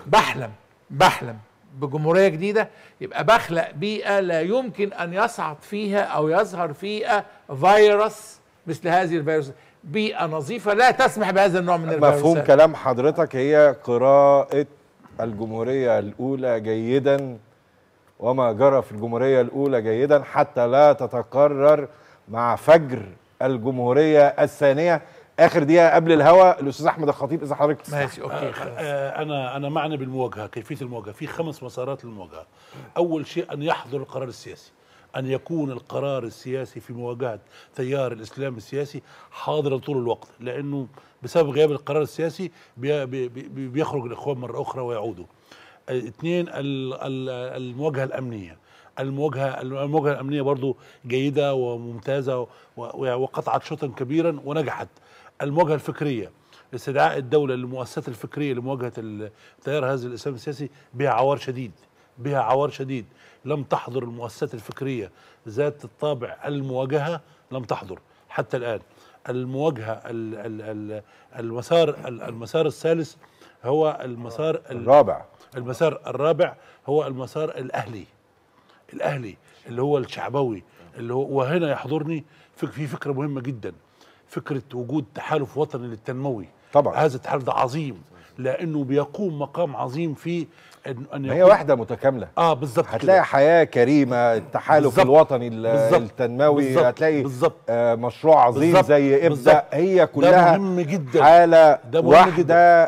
بحلم بحلم بجمهوريه جديده يبقى بخلق بيئه لا يمكن ان يصعد فيها او يظهر فيها فيروس مثل هذه الفيروس بيئه نظيفه لا تسمح بهذا النوع من الفيروس مفهوم كلام حضرتك هي قراءه الجمهوريه الاولى جيدا وما جرى في الجمهوريه الاولى جيدا حتى لا تتكرر مع فجر الجمهوريه الثانيه اخر دقيقه قبل الهوا الاستاذ احمد الخطيب اذا حضرتك تسمح ماشي اوكي آه، خلاص. آه انا انا معني بالمواجهه كيفيه المواجهه في خمس مسارات للمواجهه اول شيء ان يحضر القرار السياسي أن يكون القرار السياسي في مواجهة تيار الإسلام السياسي حاضرا طول الوقت لأنه بسبب غياب القرار السياسي بيخرج الإخوان مرة أخرى ويعودوا اثنين المواجهة الأمنية المواجهة المواجهة الأمنية برضو جيدة وممتازة وقطعت شوطا كبيرا ونجحت المواجهه الفكريه استدعاء الدوله للمؤسسات الفكريه لمواجهه التيار هذا الاسلام السياسي بها عوار شديد بها عوار شديد لم تحضر المؤسسات الفكريه ذات الطابع المواجهه لم تحضر حتى الان المواجهه الـ الـ الـ المسار المسار الثالث هو المسار الرابع المسار الرابع هو المسار الاهلي الاهلي اللي هو الشعبوي اللي هو وهنا يحضرني في فكره مهمه جدا فكره وجود تحالف وطني للتنموي طبعا هذا التحالف ده عظيم لانه بيقوم مقام عظيم في ان هي واحده متكامله اه بالظبط هتلاقي كده. حياه كريمه التحالف بالزبط. الوطني بالزبط. التنموي بالزبط. هتلاقي بالزبط. آه مشروع عظيم بالزبط. زي ابدا هي كلها ده مهم جدا حاله ده مهم واحده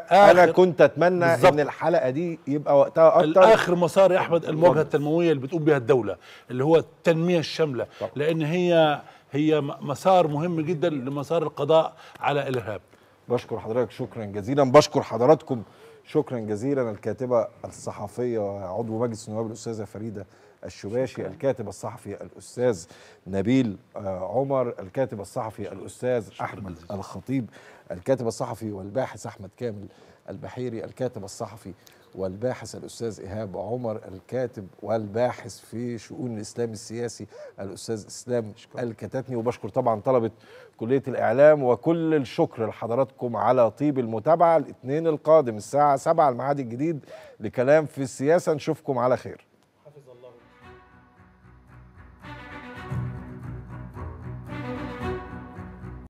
جدا. انا كنت اتمنى بالزبط. ان الحلقه دي يبقى وقتها اكتر اخر مسار يا احمد المواجهه التنمويه اللي بتقوم بها الدوله اللي هو التنميه الشامله طبعا. لان هي هي مسار مهم جدا لمسار القضاء على الارهاب بشكر حضرتك شكرا جزيلا بشكر حضراتكم شكرا جزيلا الكاتبه الصحفيه عضو مجلس النواب الاستاذه فريده الشباشي الكاتب الصحفي الاستاذ نبيل آه، عمر الكاتب الصحفي الاستاذ احمد الخطيب الكاتب الصحفي والباحث احمد كامل البحيري الكاتب الصحفي والباحث الأستاذ إيهاب عمر الكاتب والباحث في شؤون الإسلام السياسي الأستاذ إسلام شكرا. الكتاتني وبشكر طبعا طلبة كلية الإعلام وكل الشكر لحضراتكم على طيب المتابعة الاثنين القادم الساعة 7 الميعاد الجديد لكلام في السياسة نشوفكم على خير